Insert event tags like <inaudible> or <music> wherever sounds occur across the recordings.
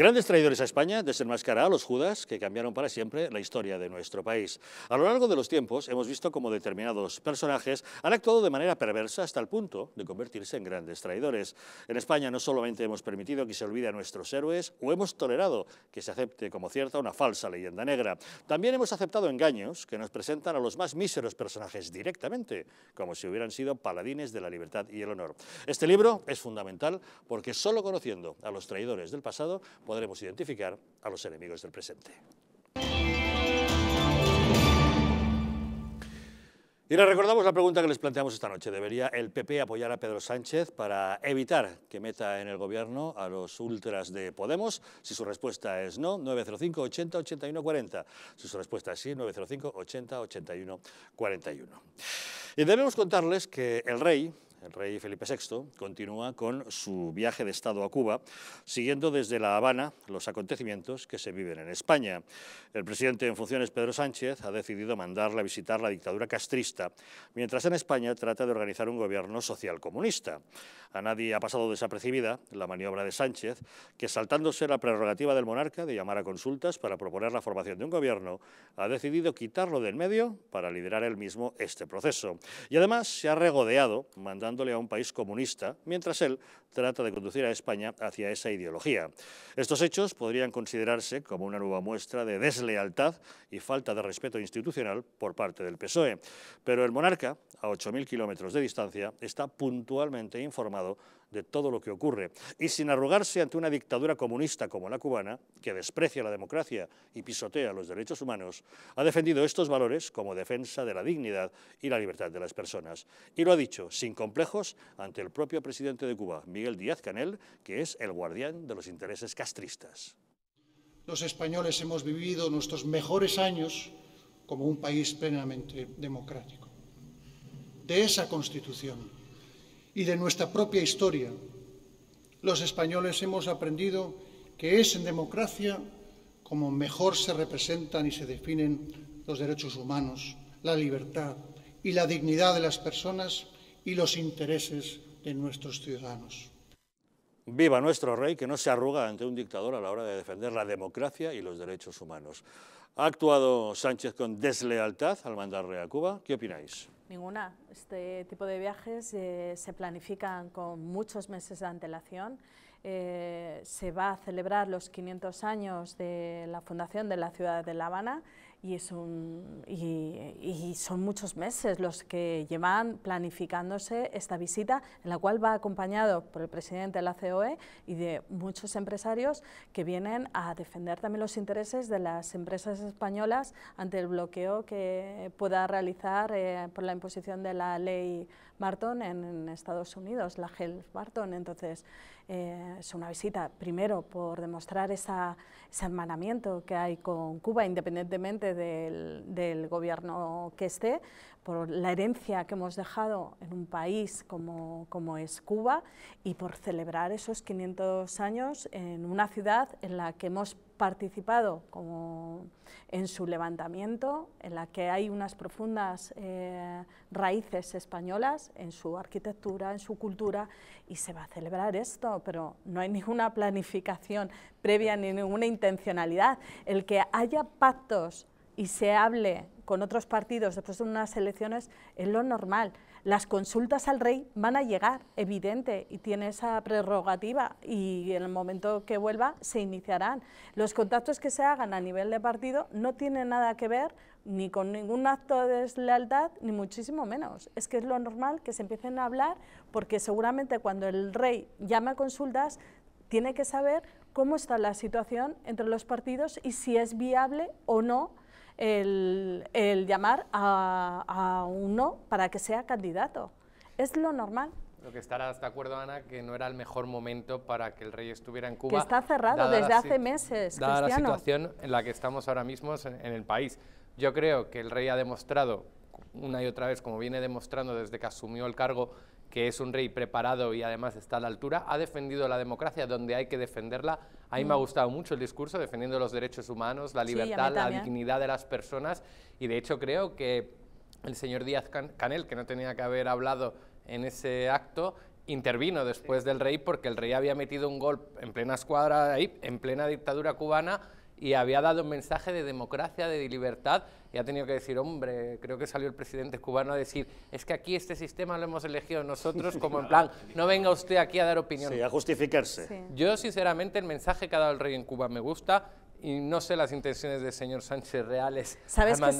Grandes traidores a España desenmascará a los judas que cambiaron para siempre la historia de nuestro país. A lo largo de los tiempos hemos visto cómo determinados personajes han actuado de manera perversa hasta el punto de convertirse en grandes traidores. En España no solamente hemos permitido que se olvide a nuestros héroes o hemos tolerado que se acepte como cierta una falsa leyenda negra. También hemos aceptado engaños que nos presentan a los más míseros personajes directamente, como si hubieran sido paladines de la libertad y el honor. Este libro es fundamental porque solo conociendo a los traidores del pasado podremos identificar a los enemigos del presente. Y les recordamos la pregunta que les planteamos esta noche. ¿Debería el PP apoyar a Pedro Sánchez para evitar que meta en el gobierno a los ultras de Podemos? Si su respuesta es no, 905 80 81 40. Si su respuesta es sí, 905 80 81 41. Y debemos contarles que el rey, el rey Felipe VI continúa con su viaje de Estado a Cuba, siguiendo desde La Habana los acontecimientos que se viven en España. El presidente en funciones, Pedro Sánchez, ha decidido mandarle a visitar la dictadura castrista, mientras en España trata de organizar un gobierno social comunista. A nadie ha pasado desapercibida la maniobra de Sánchez, que saltándose la prerrogativa del monarca de llamar a consultas para proponer la formación de un gobierno, ha decidido quitarlo del medio para liderar él mismo este proceso. Y además se ha regodeado mandando a un país comunista, mientras él trata de conducir a España hacia esa ideología. Estos hechos podrían considerarse como una nueva muestra de deslealtad y falta de respeto institucional por parte del PSOE. Pero el monarca, a 8.000 kilómetros de distancia, está puntualmente informado de todo lo que ocurre y sin arrogarse ante una dictadura comunista como la cubana, que desprecia la democracia y pisotea los derechos humanos, ha defendido estos valores como defensa de la dignidad y la libertad de las personas. Y lo ha dicho sin complejos ante el propio presidente de Cuba, Miguel Díaz Canel, que es el guardián de los intereses castristas. Los españoles hemos vivido nuestros mejores años como un país plenamente democrático. De esa Constitución y de nuestra propia historia. Los españoles hemos aprendido que es en democracia como mejor se representan y se definen los derechos humanos, la libertad y la dignidad de las personas y los intereses de nuestros ciudadanos. Viva nuestro rey que no se arruga ante un dictador a la hora de defender la democracia y los derechos humanos. ¿Ha actuado Sánchez con deslealtad al mandarle a Cuba? ¿Qué opináis? Ninguna. Este tipo de viajes eh, se planifican con muchos meses de antelación. Eh, se va a celebrar los 500 años de la fundación de la ciudad de La Habana y, es un, y, son muchos meses los que llevan planificándose esta visita, en la cual va acompañado por el presidente de la COE y de muchos empresarios que vienen a defender también los intereses de las empresas españolas ante el bloqueo que pueda realizar eh, por la imposición de la ley Barton en, Estados Unidos, la GEL Barton. Entonces, eh, es una visita, primero, por demostrar esa, ese hermanamiento que hay con Cuba, independientemente del gobierno que esté, por la herencia que hemos dejado en un país como, es Cuba y por celebrar esos 500 años en una ciudad en la que hemos participado como en su levantamiento, en la que hay unas profundas eh, raíces españolas en su arquitectura, en su cultura, y se va a celebrar esto, pero no hay ninguna planificación previa ni ninguna intencionalidad. El que haya pactos y se hable con otros partidos después de unas elecciones es lo normal. Las consultas al rey van a llegar, evidente, y tiene esa prerrogativa y en el momento que vuelva se iniciarán. Los contactos que se hagan a nivel de partido no tienen nada que ver ni con ningún acto de deslealtad, ni muchísimo menos. Es que es lo normal que se empiecen a hablar porque seguramente cuando el rey llama a consultas tiene que saber cómo está la situación entre los partidos y si es viable o no el, llamar a, uno para que sea candidato. Es lo normal. Lo que estarás de acuerdo, Ana, que no era el mejor momento para que el rey estuviera en Cuba. Que está cerrado desde hace meses. Dada la situación en la que estamos ahora mismo en el país. Yo creo que el rey ha demostrado una y otra vez, como viene demostrando desde que asumió el cargo, que es un rey preparado y además está a la altura, ha defendido la democracia donde hay que defenderla. A mí me ha mm. gustado mucho el discurso defendiendo los derechos humanos, la libertad, la dignidad de las personas y de hecho creo que el señor Díaz Canel, que no tenía que haber hablado en ese acto, intervino después del rey porque el rey había metido un gol en plena escuadra ahí, en plena dictadura cubana y había dado un mensaje de democracia, de libertad, y ha tenido que decir, hombre, creo que salió el presidente cubano a decir, es que aquí este sistema lo hemos elegido nosotros, como en plan, no venga usted aquí a dar opinión. Sí, a justificarse. Yo, sinceramente, el mensaje que ha dado el rey en Cuba me gusta, y no sé las intenciones del señor Sánchez reales. Sabes que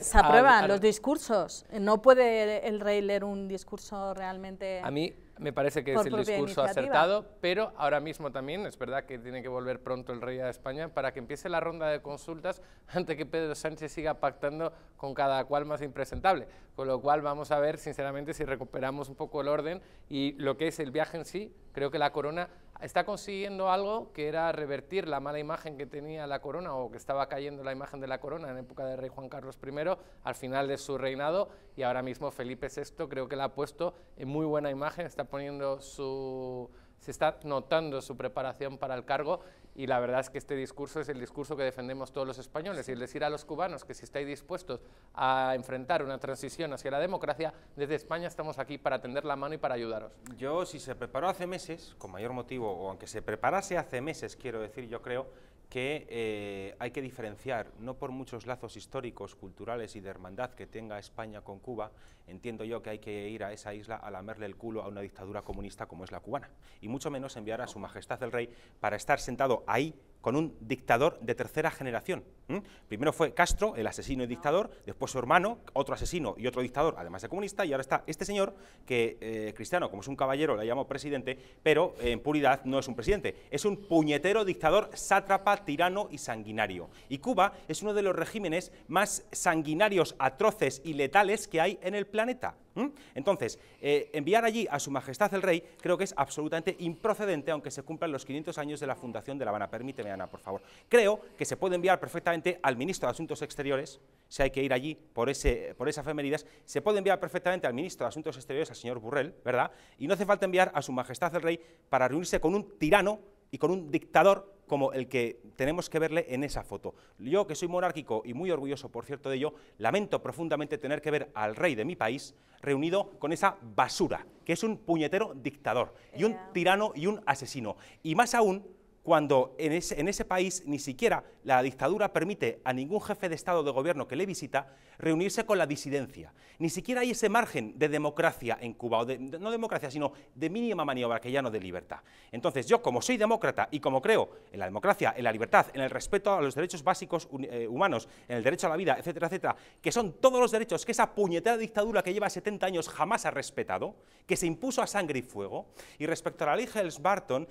se, aprueban los discursos. No puede el rey leer un discurso realmente. A mí me parece que es el discurso acertado, pero ahora mismo también es verdad que tiene que volver pronto el rey de España para que empiece la ronda de consultas <laughs> antes que Pedro Sánchez siga pactando con cada cual más impresentable. Con lo cual vamos a ver, sinceramente, si recuperamos un poco el orden y lo que es el viaje en sí, creo que la corona está consiguiendo algo que era revertir la mala imagen que tenía la corona o que estaba cayendo la imagen de la corona en época del rey Juan Carlos I al final de su reinado y ahora mismo Felipe VI creo que la ha puesto en muy buena imagen, está poniendo su se está notando su preparación para el cargo y la verdad es que este discurso es el discurso que defendemos todos los españoles y el decir a los cubanos que si estáis dispuestos a enfrentar una transición hacia la democracia, desde España estamos aquí para tender la mano y para ayudaros. Yo, si se preparó hace meses, con mayor motivo, o aunque se preparase hace meses, quiero decir, yo creo que eh, hay que diferenciar, no por muchos lazos históricos, culturales y de hermandad que tenga España con Cuba, entiendo yo que hay que ir a esa isla a lamerle el culo a una dictadura comunista como es la cubana, y mucho menos enviar a su majestad el rey para estar sentado ahí con un dictador de tercera generación. Primero fue Castro, el asesino y dictador, después su hermano, otro asesino y otro dictador, además de comunista, y ahora está este señor que eh, Cristiano, como es un caballero, le llamó presidente, pero en puridad no es un presidente, es un puñetero dictador sátrapa, tirano y sanguinario. Y Cuba es uno de los regímenes más sanguinarios, atroces y letales que hay en el planeta. Entonces, eh, enviar allí a Su Majestad el Rey creo que es absolutamente improcedente, aunque se cumplan los 500 años de la fundación de La Habana. Permíteme, Ana, por favor. Creo que se puede enviar perfectamente al ministro de Asuntos Exteriores, si hay que ir allí por, ese, por esas femeninas, se puede enviar perfectamente al ministro de Asuntos Exteriores, al señor Burrell, ¿verdad? Y no hace falta enviar a Su Majestad el Rey para reunirse con un tirano y con un dictador como el que tenemos que verle en esa foto. Yo, que soy monárquico y muy orgulloso, por cierto, de ello, lamento profundamente tener que ver al rey de mi país reunido con esa basura, que es un puñetero dictador, y un tirano y un asesino. Y más aún, cuando en ese, país ni siquiera la dictadura permite a ningún jefe de Estado de gobierno que le visita reunirse con la disidencia. Ni siquiera hay ese margen de democracia en Cuba, o de, no democracia, sino de mínima maniobra que ya no de libertad. Entonces yo, como soy demócrata y como creo en la democracia, en la libertad, en el respeto a los derechos básicos eh, humanos, en el derecho a la vida, etcétera, etcétera, que son todos los derechos que esa puñetera dictadura que lleva 70 años jamás ha respetado, que se impuso a sangre y fuego, y respecto a la ley Helms-Barton,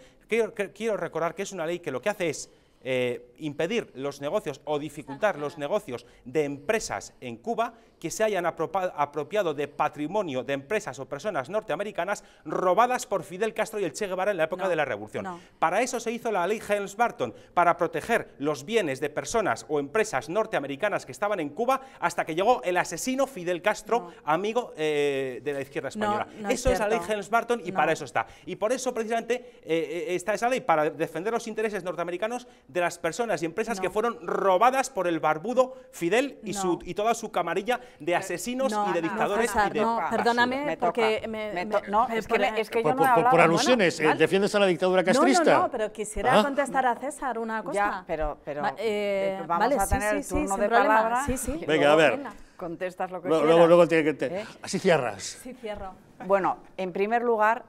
quiero recordar que es una ley que lo que hace es eh, impedir los negocios o dificultar los negocios de empresas en Cuba que se hayan apropiado de patrimonio de empresas o personas norteamericanas robadas por Fidel Castro y el Che Guevara en la época de la Revolución. Para eso se hizo la ley Helms-Barton, para proteger los bienes de personas o empresas norteamericanas que estaban en Cuba hasta que llegó el asesino Fidel Castro, amigo eh, de la izquierda española. eso es, la ley Helms-Barton y para eso está. Y por eso precisamente eh, eh, está esa ley, para defender los intereses norteamericanos de las personas y empresas que fueron robadas por el barbudo Fidel y toda su camarilla de eh, asesinos y de dictadores no, y de no, perdóname porque me, no, es que, es que yo por, no he por alusiones, eh, defiendes a la dictadura castrista. No, no, pero quisiera ¿Ah? contestar a César una cosa. Ya, pero, pero eh, vamos a tener el turno de palabra. Sí, sí. Venga, a ver. Contestas lo que luego, Luego, tiene que te... así cierras. Sí, cierro. Bueno, en primer lugar,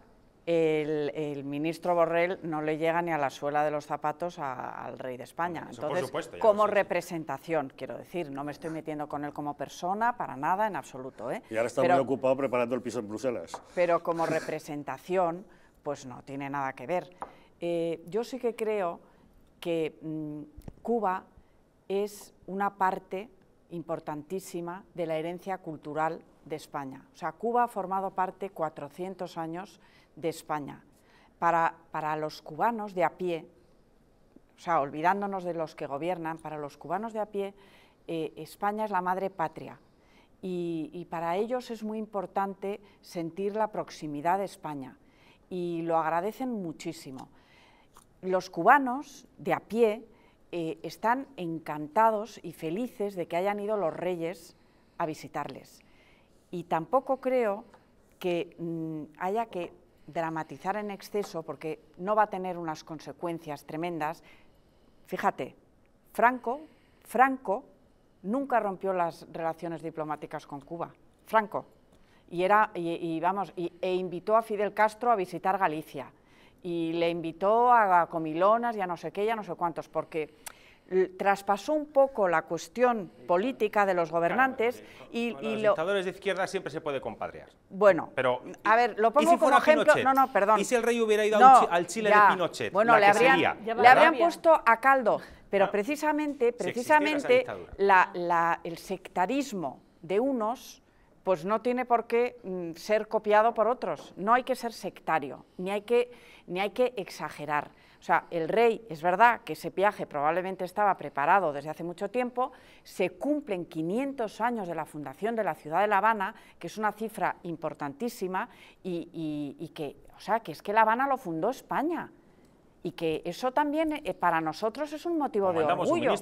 el, ministro Borrell no le llega ni a la suela de los zapatos al rey de España. Entonces, como representación, quiero decir, no me estoy metiendo con él como persona para nada, en absoluto. ¿eh? Y ahora está muy ocupado preparando el piso en Bruselas. Pero <laughs> como representación, pues no tiene nada que ver. Eh, yo sí que creo que mm, Cuba es una parte importantísima de la herencia cultural de España. O sea, Cuba ha formado parte 400 años de España. Para, para los cubanos de a pie, o sea, olvidándonos de los que gobiernan, para los cubanos de a pie, eh, España es la madre patria. Y, y, para ellos es muy importante sentir la proximidad de España. Y lo agradecen muchísimo. Los cubanos de a pie eh, están encantados y felices de que hayan ido los reyes a visitarles. Y tampoco creo que mm, haya que dramatizar en exceso porque no va a tener unas consecuencias tremendas. Fíjate, Franco, Franco nunca rompió las relaciones diplomáticas con Cuba. Franco. Y, era, y, vamos, e invitó a Fidel Castro a visitar Galicia. Y le invitó a, comilonas y a no sé qué, ya no sé cuántos, porque traspasó un poco la cuestión política de los gobernantes y, los dictadores de izquierda siempre se puede compadrear. Bueno, pero a ver, lo pongo como ejemplo. No, no, perdón. ¿Y si el rey hubiera ido al Chile de Pinochet? Bueno, le habrían, puesto a caldo, pero ah, precisamente, precisamente el sectarismo de unos pues no tiene por qué mm, ser copiado por otros. No hay que ser sectario, ni hay que, ni hay que exagerar. O sea, el rey, es verdad que ese viaje probablemente estaba preparado desde hace mucho tiempo, se cumplen 500 años de la fundación de la ciudad de La Habana, que es una cifra importantísima, y, que, o sea, que es que La Habana lo fundó España y que eso también eh, para nosotros es un motivo de orgullo.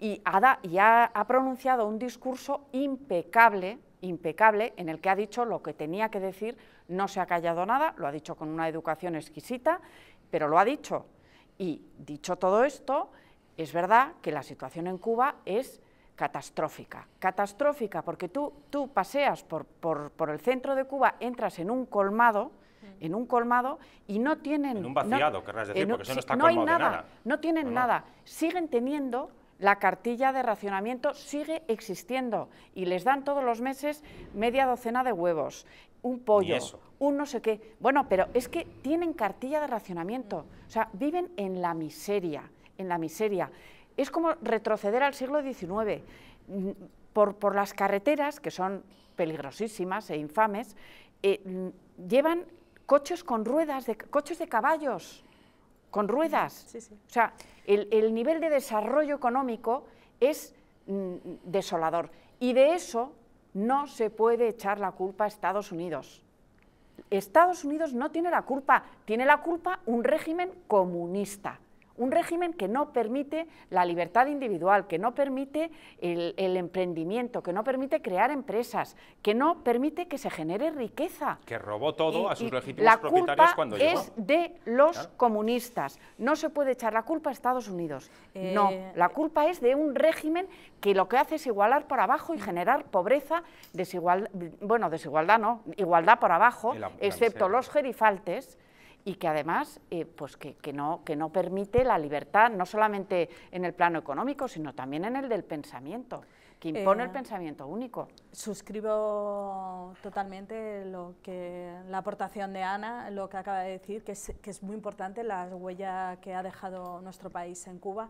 Y ha, ya ha, pronunciado un discurso impecable, impecable, en el que ha dicho lo que tenía que decir, no se ha callado nada, lo ha dicho con una educación exquisita, pero lo ha dicho. Y dicho todo esto, es verdad que la situación en Cuba es catastrófica. Catastrófica porque tú, tú paseas por, por, el centro de Cuba, entras en un colmado, en un colmado y no tienen... En un vaciado, querrás decir, porque eso no está hay nada, No tienen nada, siguen teniendo... La cartilla de racionamiento sigue existiendo y les dan todos los meses media docena de huevos, un pollo, un no sé qué. Bueno, pero es que tienen cartilla de racionamiento, o sea, viven en la miseria, en la miseria. Es como retroceder al siglo XIX. Mm, por, las carreteras, que son peligrosísimas e infames, eh, mm, llevan coches con ruedas, de, coches de caballos, con ruedas. O sea, el, nivel de desarrollo económico es mm, desolador. Y de eso no se puede echar la culpa a Estados Unidos. Estados Unidos no tiene la culpa, tiene la culpa un régimen comunista. Un régimen que no permite la libertad individual, que no permite el, emprendimiento, que no permite crear empresas, que no permite que se genere riqueza. Que robó todo a sus legítimos propietarios cuando llegó. Es de los comunistas. No se puede echar la culpa a Estados Unidos. Eh, no, la culpa es de un régimen que lo que hace es igualar por abajo y generar pobreza, desigualdad, bueno, desigualdad no, igualdad por abajo, excepto los gerifaltes y que además eh, pues que, no, que no permite la libertad, no solamente en el plano económico, sino también en el del pensamiento, que impone el eh, pensamiento único. Suscribo totalmente lo que, la aportación de Ana, lo que acaba de decir, que es, muy importante la huella que ha dejado nuestro país en Cuba.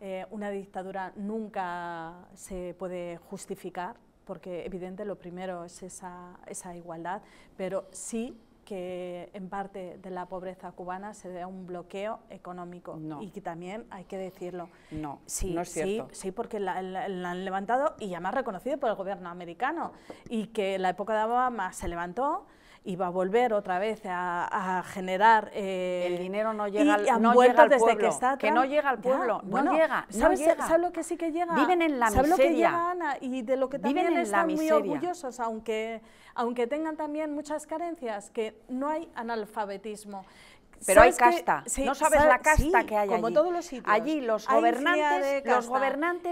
Eh, una dictadura nunca se puede justificar, porque evidente lo primero es esa, esa igualdad, pero sí que en parte de la pobreza cubana se dé un bloqueo económico. Y que también hay que decirlo. No, sí, Sí, porque la, han levantado y ya más reconocido por el gobierno americano. Y que la época de Obama se levantó y va a volver otra vez a, generar... Eh, el dinero no llega, al, no desde que, está que no llega al pueblo, no llega, no llega. lo que sí que llega? Viven en la Y de lo que también muy orgullosos, aunque, aunque tengan también muchas carencias, que no hay analfabetismo. Pero hay casta. no sabes la casta que hay como allí. Todos los sitios. Allí los gobernantes,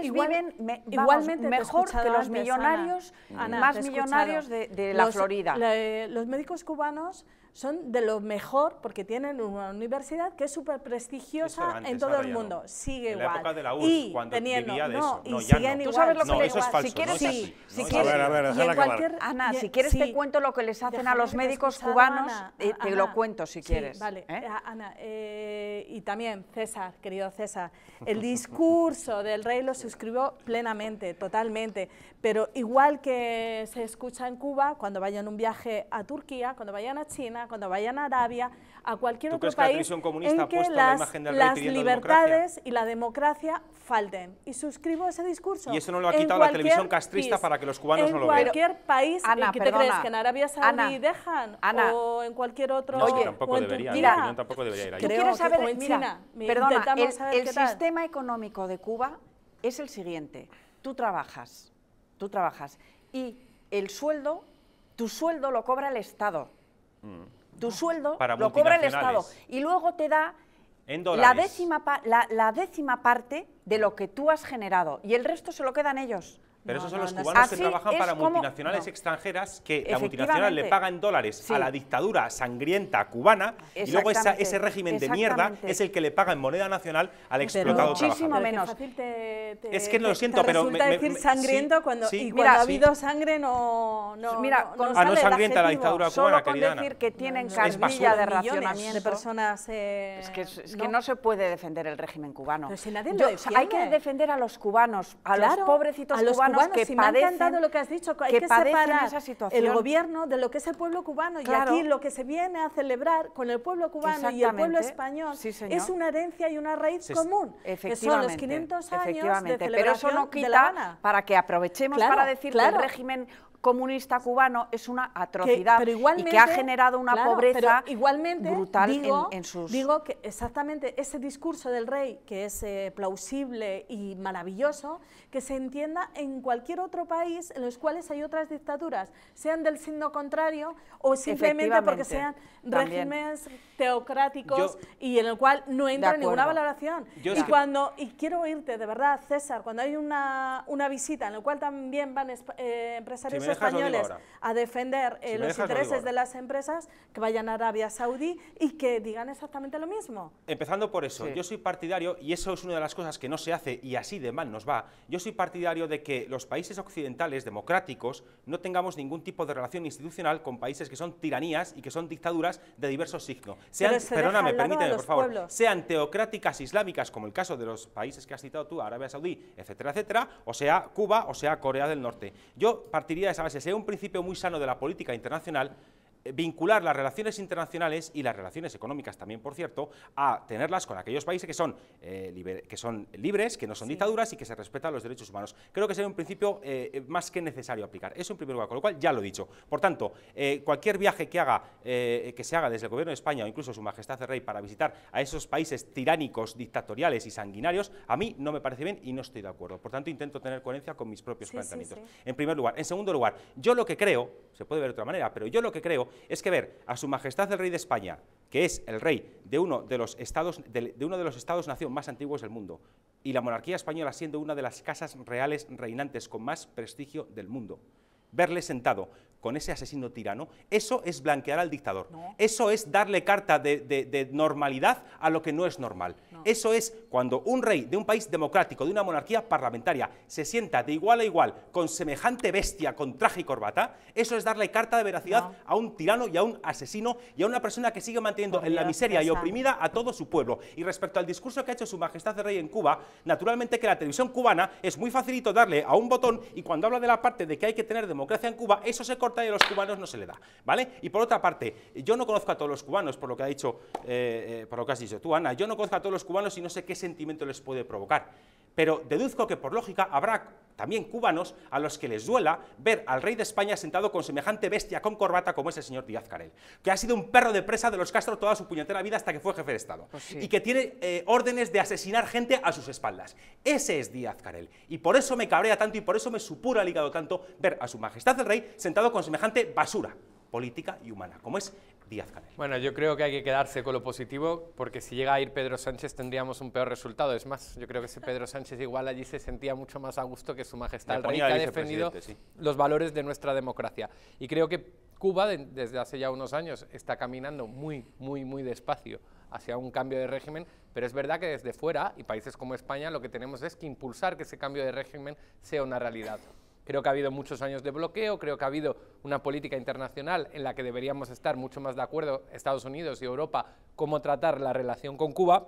los viven igualmente mejor que los millonarios, más millonarios de, la Florida. Eh, los médicos cubanos son de lo mejor porque tienen una universidad que es súper prestigiosa en todo el mundo. Sigue igual. y cuando eso. No, ¿Tú sabes lo que si quieres, si quieres, a Ana, si quieres te cuento lo que les hacen a los médicos cubanos, te eh, eh, lo cuento si quieres. vale, ¿eh? Ana, y también César, querido César, el discurso del rey lo suscribió plenamente, totalmente, pero igual que se escucha en Cuba, cuando vayan un viaje a Turquía, cuando vayan a China, cuando vayan a Arabia, a cualquier otro país, en que las, libertades y la democracia falten. Y suscribo ese discurso. Y eso no lo ha quitado la televisión castrista para que los cubanos no lo vean. En cualquier país, que te crees que en Arabia Saudí dejan? o en cualquier otro... No, oye, tampoco debería, mira, tampoco debería ir ahí. saber, China, mira, perdona, el, sistema económico de Cuba es el siguiente. Tú trabajas, tú trabajas y el sueldo, tu sueldo lo cobra el Estado tu sueldo lo cobra el Estado y luego te da la, la décima parte de lo que tú has generado y el resto se lo quedan ellos. Pero esos son los cubanos ah, que trabajan para multinacionales extranjeras que la multinacional le paga en dólares a la dictadura sangrienta cubana y luego ese régimen de mierda es el que le paga en moneda nacional al explotado trabajador menos. es que no lo siento, pero... Resulta decir sangriento cuando, y cuando ha habido sangre no... no no, ah, sangrienta la dictadura cubana, Solo con decir que tienen carnilla de racionamiento de personas... Eh, es que no se puede defender el régimen cubano. Hay que defender a los cubanos, a los pobrecitos cubanos bueno que si me ha encantado lo que has dicho, hay que, separar el gobierno de lo que es el pueblo cubano. Y aquí lo que se viene a celebrar con el pueblo cubano y el pueblo español es una herencia y una raíz común, que son los 500 años de celebración Pero eso no quita para que aprovechemos para decir que el régimen comunista cubano es una atrocidad que, y que ha generado una pobreza igualmente brutal en, en, sus... Digo que exactamente ese discurso del rey, que es eh, plausible y maravilloso, que se entienda en cualquier otro país en los cuales hay otras dictaduras, sean del signo contrario o simplemente porque sean regímenes teocráticos y en el cual no entra ninguna valoración. y, cuando, y quiero oírte, de verdad, César, cuando hay una, una visita en la cual también van eh, empresarios españoles a defender eh, los intereses de las empresas, que vayan a Arabia Saudí y que digan exactamente lo mismo. Empezando por eso, yo soy partidario, y eso es una de las cosas que no se hace y así de mal nos va, yo soy partidario de que los países occidentales democráticos no tengamos ningún tipo de relación institucional con países que son tiranías y que son dictaduras de diversos signos. Sean, se me permíteme, por favor, sean teocráticas islámicas, como el caso de los países que has citado tú, Arabia Saudí, etcétera, etcétera, o sea Cuba, o sea Corea del Norte. Yo partiría de esa si un principio muy sano de la política internacional, eh, vincular las relaciones internacionales y las relaciones económicas también, por cierto, a tenerlas con aquellos países que son, eh, que son libres, que no son dictaduras y que se respetan los derechos humanos. Creo que sería un principio eh, más que necesario aplicar. Eso en primer lugar, con lo cual ya lo he dicho. Por tanto, cualquier viaje que, haga, que se haga desde el Gobierno de España o incluso Su Majestad el Rey para visitar a esos países tiránicos, dictatoriales y sanguinarios, a mí no me parece bien y no estoy de acuerdo. Por tanto, intento tener coherencia con mis propios planteamientos. en primer lugar. En segundo lugar, yo lo que creo, se puede ver de otra manera, pero yo lo que creo es que ver a su majestad el rey de España, que es el rey de uno de los estados de, uno de los estados nación más antiguos del mundo y la monarquía española siendo una de las casas reales reinantes con más prestigio del mundo. Verle sentado con ese asesino tirano, eso es blanquear al dictador. Eso es darle carta de, normalidad a lo que no es normal. Eso es cuando un rey de un país democrático, de una monarquía parlamentaria, se sienta de igual a igual con semejante bestia con traje y corbata, eso es darle carta de veracidad a un tirano y a un asesino y a una persona que sigue manteniendo en la miseria y oprimida a todo su pueblo. Y respecto al discurso que ha hecho su majestad el rey en Cuba, naturalmente que la televisión cubana es muy facilito darle a un botón y cuando habla de la parte de que hay que tener democracia en Cuba, eso se corta y a los cubanos no se le da, ¿vale? Y por otra parte, yo no conozco a todos los cubanos, por lo que ha dicho, eh, eh, por lo que has dicho tú, Ana, yo no conozco a todos los cubanos y no sé qué sentimiento les puede provocar pero deduzco que por lógica habrá también cubanos a los que les duela ver al rey de España sentado con semejante bestia con corbata como es el señor Díaz Carel, que ha sido un perro de presa de los Castro toda su puñetera vida hasta que fue jefe de Estado, pues y que tiene eh, órdenes de asesinar gente a sus espaldas. Ese es Díaz Carel, y por eso me cabrea tanto y por eso me supura el hígado tanto ver a su majestad el rey sentado con semejante basura política y humana, como es bueno, yo creo que hay que quedarse con lo positivo porque si llega a ir Pedro Sánchez tendríamos un peor resultado. Es más, yo creo que ese Pedro Sánchez igual allí se sentía mucho más a gusto que su majestad el ha defendido los valores de nuestra democracia. Y creo que Cuba desde hace ya unos años está caminando muy, muy, muy despacio hacia un cambio de régimen, pero es verdad que desde fuera y países como España lo que tenemos es que impulsar que ese cambio de régimen sea una realidad. Creo que ha habido muchos años de bloqueo, creo que ha habido una política internacional en la que deberíamos estar mucho más de acuerdo Estados Unidos y Europa cómo tratar la relación con Cuba.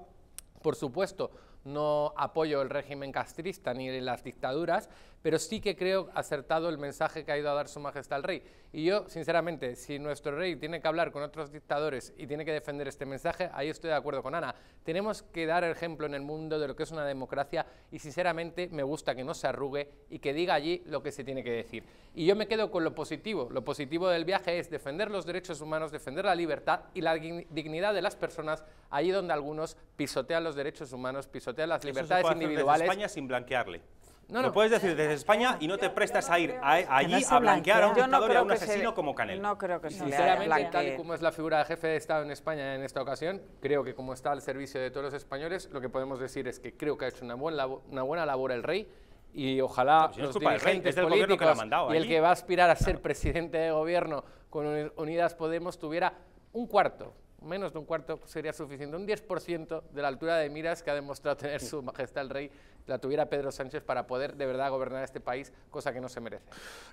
Por supuesto, no apoyo el régimen castrista ni las dictaduras, pero sí que creo acertado el mensaje que ha ido a dar su majestad el rey. Y yo, sinceramente, si nuestro rey tiene que hablar con otros dictadores y tiene que defender este mensaje, ahí estoy de acuerdo con Ana. Tenemos que dar ejemplo en el mundo de lo que es una democracia y, sinceramente, me gusta que no se arrugue y que diga allí lo que se tiene que decir. Y yo me quedo con lo positivo. Lo positivo del viaje es defender los derechos humanos, defender la libertad y la dignidad de las personas allí donde algunos pisotean los derechos humanos, pisotean las libertades Eso se puede individuales. España sin blanquearle. No, Lo puedes decir desde España y no te prestas a ir allí a blanquear a un dictador y a un asesino como Canel. No creo que Sinceramente, tal y como es la figura de jefe de Estado en España en esta ocasión, creo que como está al servicio de todos los españoles, lo que podemos decir es que creo que ha hecho una buena, buena labor el rey y ojalá los dirigentes políticos y el que va a aspirar a ser presidente de gobierno con Unidas Podemos tuviera un cuarto menos de un cuarto sería suficiente, un 10% de la altura de miras que ha demostrado tener su majestad el rey, la tuviera Pedro Sánchez para poder de verdad gobernar este país, cosa que no se merece.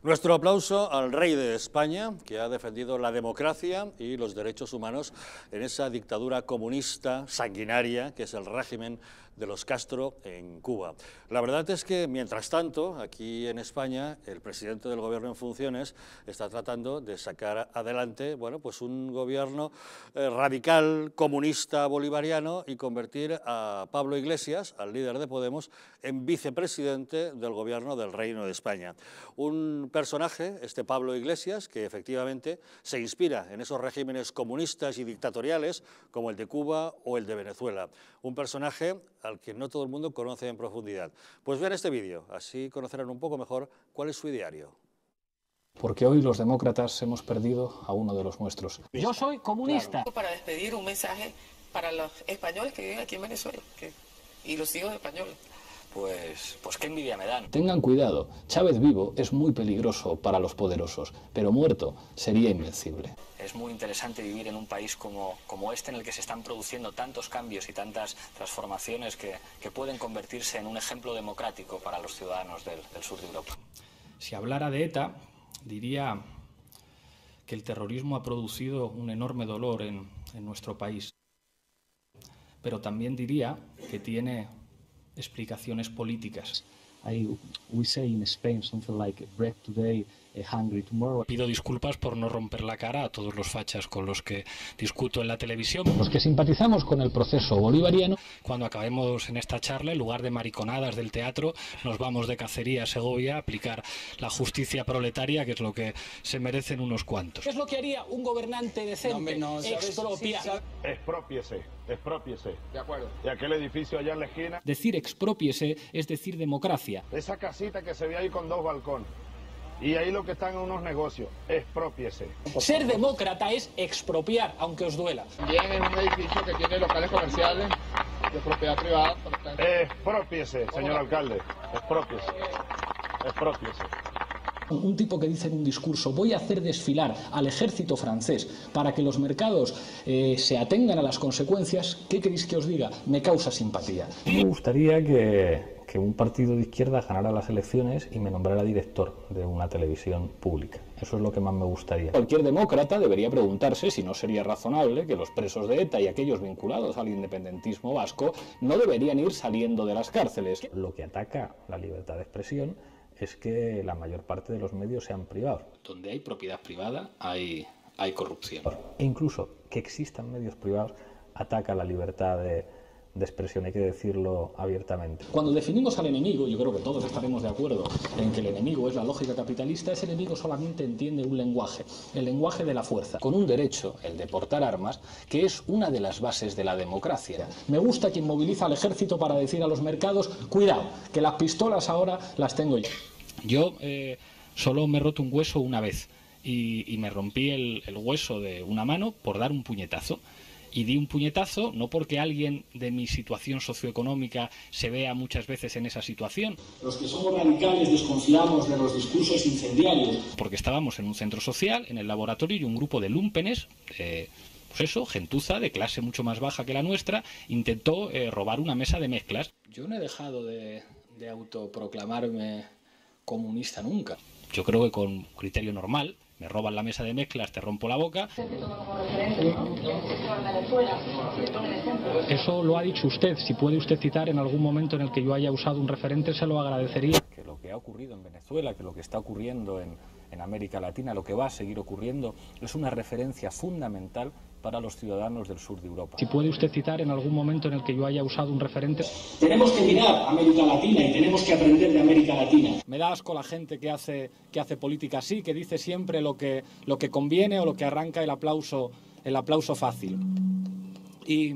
Nuestro aplauso al rey de España, que ha defendido la democracia y los derechos humanos en esa dictadura comunista sanguinaria que es el régimen de los Castro en Cuba. La verdad es que, mientras tanto, aquí en España, el presidente del gobierno en funciones está tratando de sacar adelante bueno, pues un gobierno eh, radical, comunista, bolivariano y convertir a Pablo Iglesias, al líder de Podemos, en vicepresidente del gobierno del Reino de España. Un personaje, este Pablo Iglesias, que efectivamente se inspira en esos regímenes comunistas y dictatoriales como el de Cuba o el de Venezuela. Un personaje eh, al que no todo el mundo conoce en profundidad. Pues vean este vídeo, así conocerán un poco mejor cuál es su ideario. Porque hoy los demócratas hemos perdido a uno de los nuestros. Yo soy comunista. Para despedir un mensaje para los españoles que viven aquí en Venezuela y los hijos españoles pues, pues qué envidia me dan. Tengan cuidado, Chávez vivo es muy peligroso para los poderosos, pero muerto sería invencible. Es muy interesante vivir en un país como, como este en el que se están produciendo tantos cambios y tantas transformaciones que, pueden convertirse en un ejemplo democrático para los ciudadanos del, sur de Europa. Si hablara de ETA, diría que el terrorismo ha producido un enorme dolor en, en nuestro país, pero también diría que tiene explicaciones políticas. I, we say in Spain something like bread today eh, Pido disculpas por no romper la cara a todos los fachas con los que discuto en la televisión. Los que simpatizamos con el proceso bolivariano. Cuando acabemos en esta charla, en lugar de mariconadas del teatro, nos vamos de cacería a Segovia a aplicar la justicia proletaria, que es lo que se merecen unos cuantos. ¿Qué es lo que haría un gobernante decente? No, Expropiar. Expropiese, De acuerdo. Y aquel edificio allá en la esquina. Decir expropiese es decir democracia. Esa casita que se ve ahí con dos balcones y ahí lo que están en unos negocios, expropiese. Ser demócrata es expropiar, aunque os duela. Bien, en un edificio que tiene locales comerciales de propiedad privada. Expropiese, señor alcalde, expropiese, expropiese un tipo que dice en un discurso voy a hacer desfilar al ejército francés para que los mercados eh, se atengan a las consecuencias, ¿qué queréis que os diga? Me causa simpatía. Me gustaría que que un partido de izquierda ganara las elecciones y me nombrara director de una televisión pública. Eso es lo que más me gustaría. Cualquier demócrata debería preguntarse si no sería razonable que los presos de ETA y aquellos vinculados al independentismo vasco no deberían ir saliendo de las cárceles. Lo que ataca la libertad de expresión es que la mayor parte de los medios sean privados. Donde hay propiedad privada hay, hay corrupción. E incluso que existan medios privados ataca la libertad de de expresión, hay que decirlo abiertamente. Cuando definimos al enemigo, yo creo que todos estaremos de acuerdo en que el enemigo es la lógica capitalista, ese enemigo solamente entiende un lenguaje, el lenguaje de la fuerza, con un derecho, el de portar armas, que es una de las bases de la democracia. Me gusta quien moviliza al ejército para decir a los mercados, cuidado, que las pistolas ahora las tengo yo. Yo eh, solo me roto un hueso una vez y, me rompí el hueso de una mano por dar un puñetazo y di un puñetazo, no porque alguien de mi situación socioeconómica se vea muchas veces en esa situación. Los que somos radicales desconfiamos de los discursos incendiarios. Porque estábamos en un centro social, en el laboratorio, y un grupo de lumpenes, eh, pues eso, gentuza, de clase mucho más baja que la nuestra, intentó eh, robar una mesa de mezclas. Yo no he dejado de autoproclamarme comunista nunca. Yo creo que con criterio normal, me roban la mesa de mezclas, te rompo la boca. Eso lo ha dicho usted. Si puede usted citar en algún momento en el que yo haya usado un referente, se lo agradecería. Que lo que ha ocurrido en Venezuela, que lo que está ocurriendo en, América Latina, lo que va a seguir ocurriendo, es una referencia fundamental para los ciudadanos del sur de Europa. Si puede usted citar en algún momento en el que yo haya usado un referente. Tenemos que mirar a América Latina y tenemos que aprender de América Latina. Me da asco la gente que hace, que hace política así, que dice siempre lo que, lo que conviene o lo que arranca el aplauso, el aplauso fácil. Y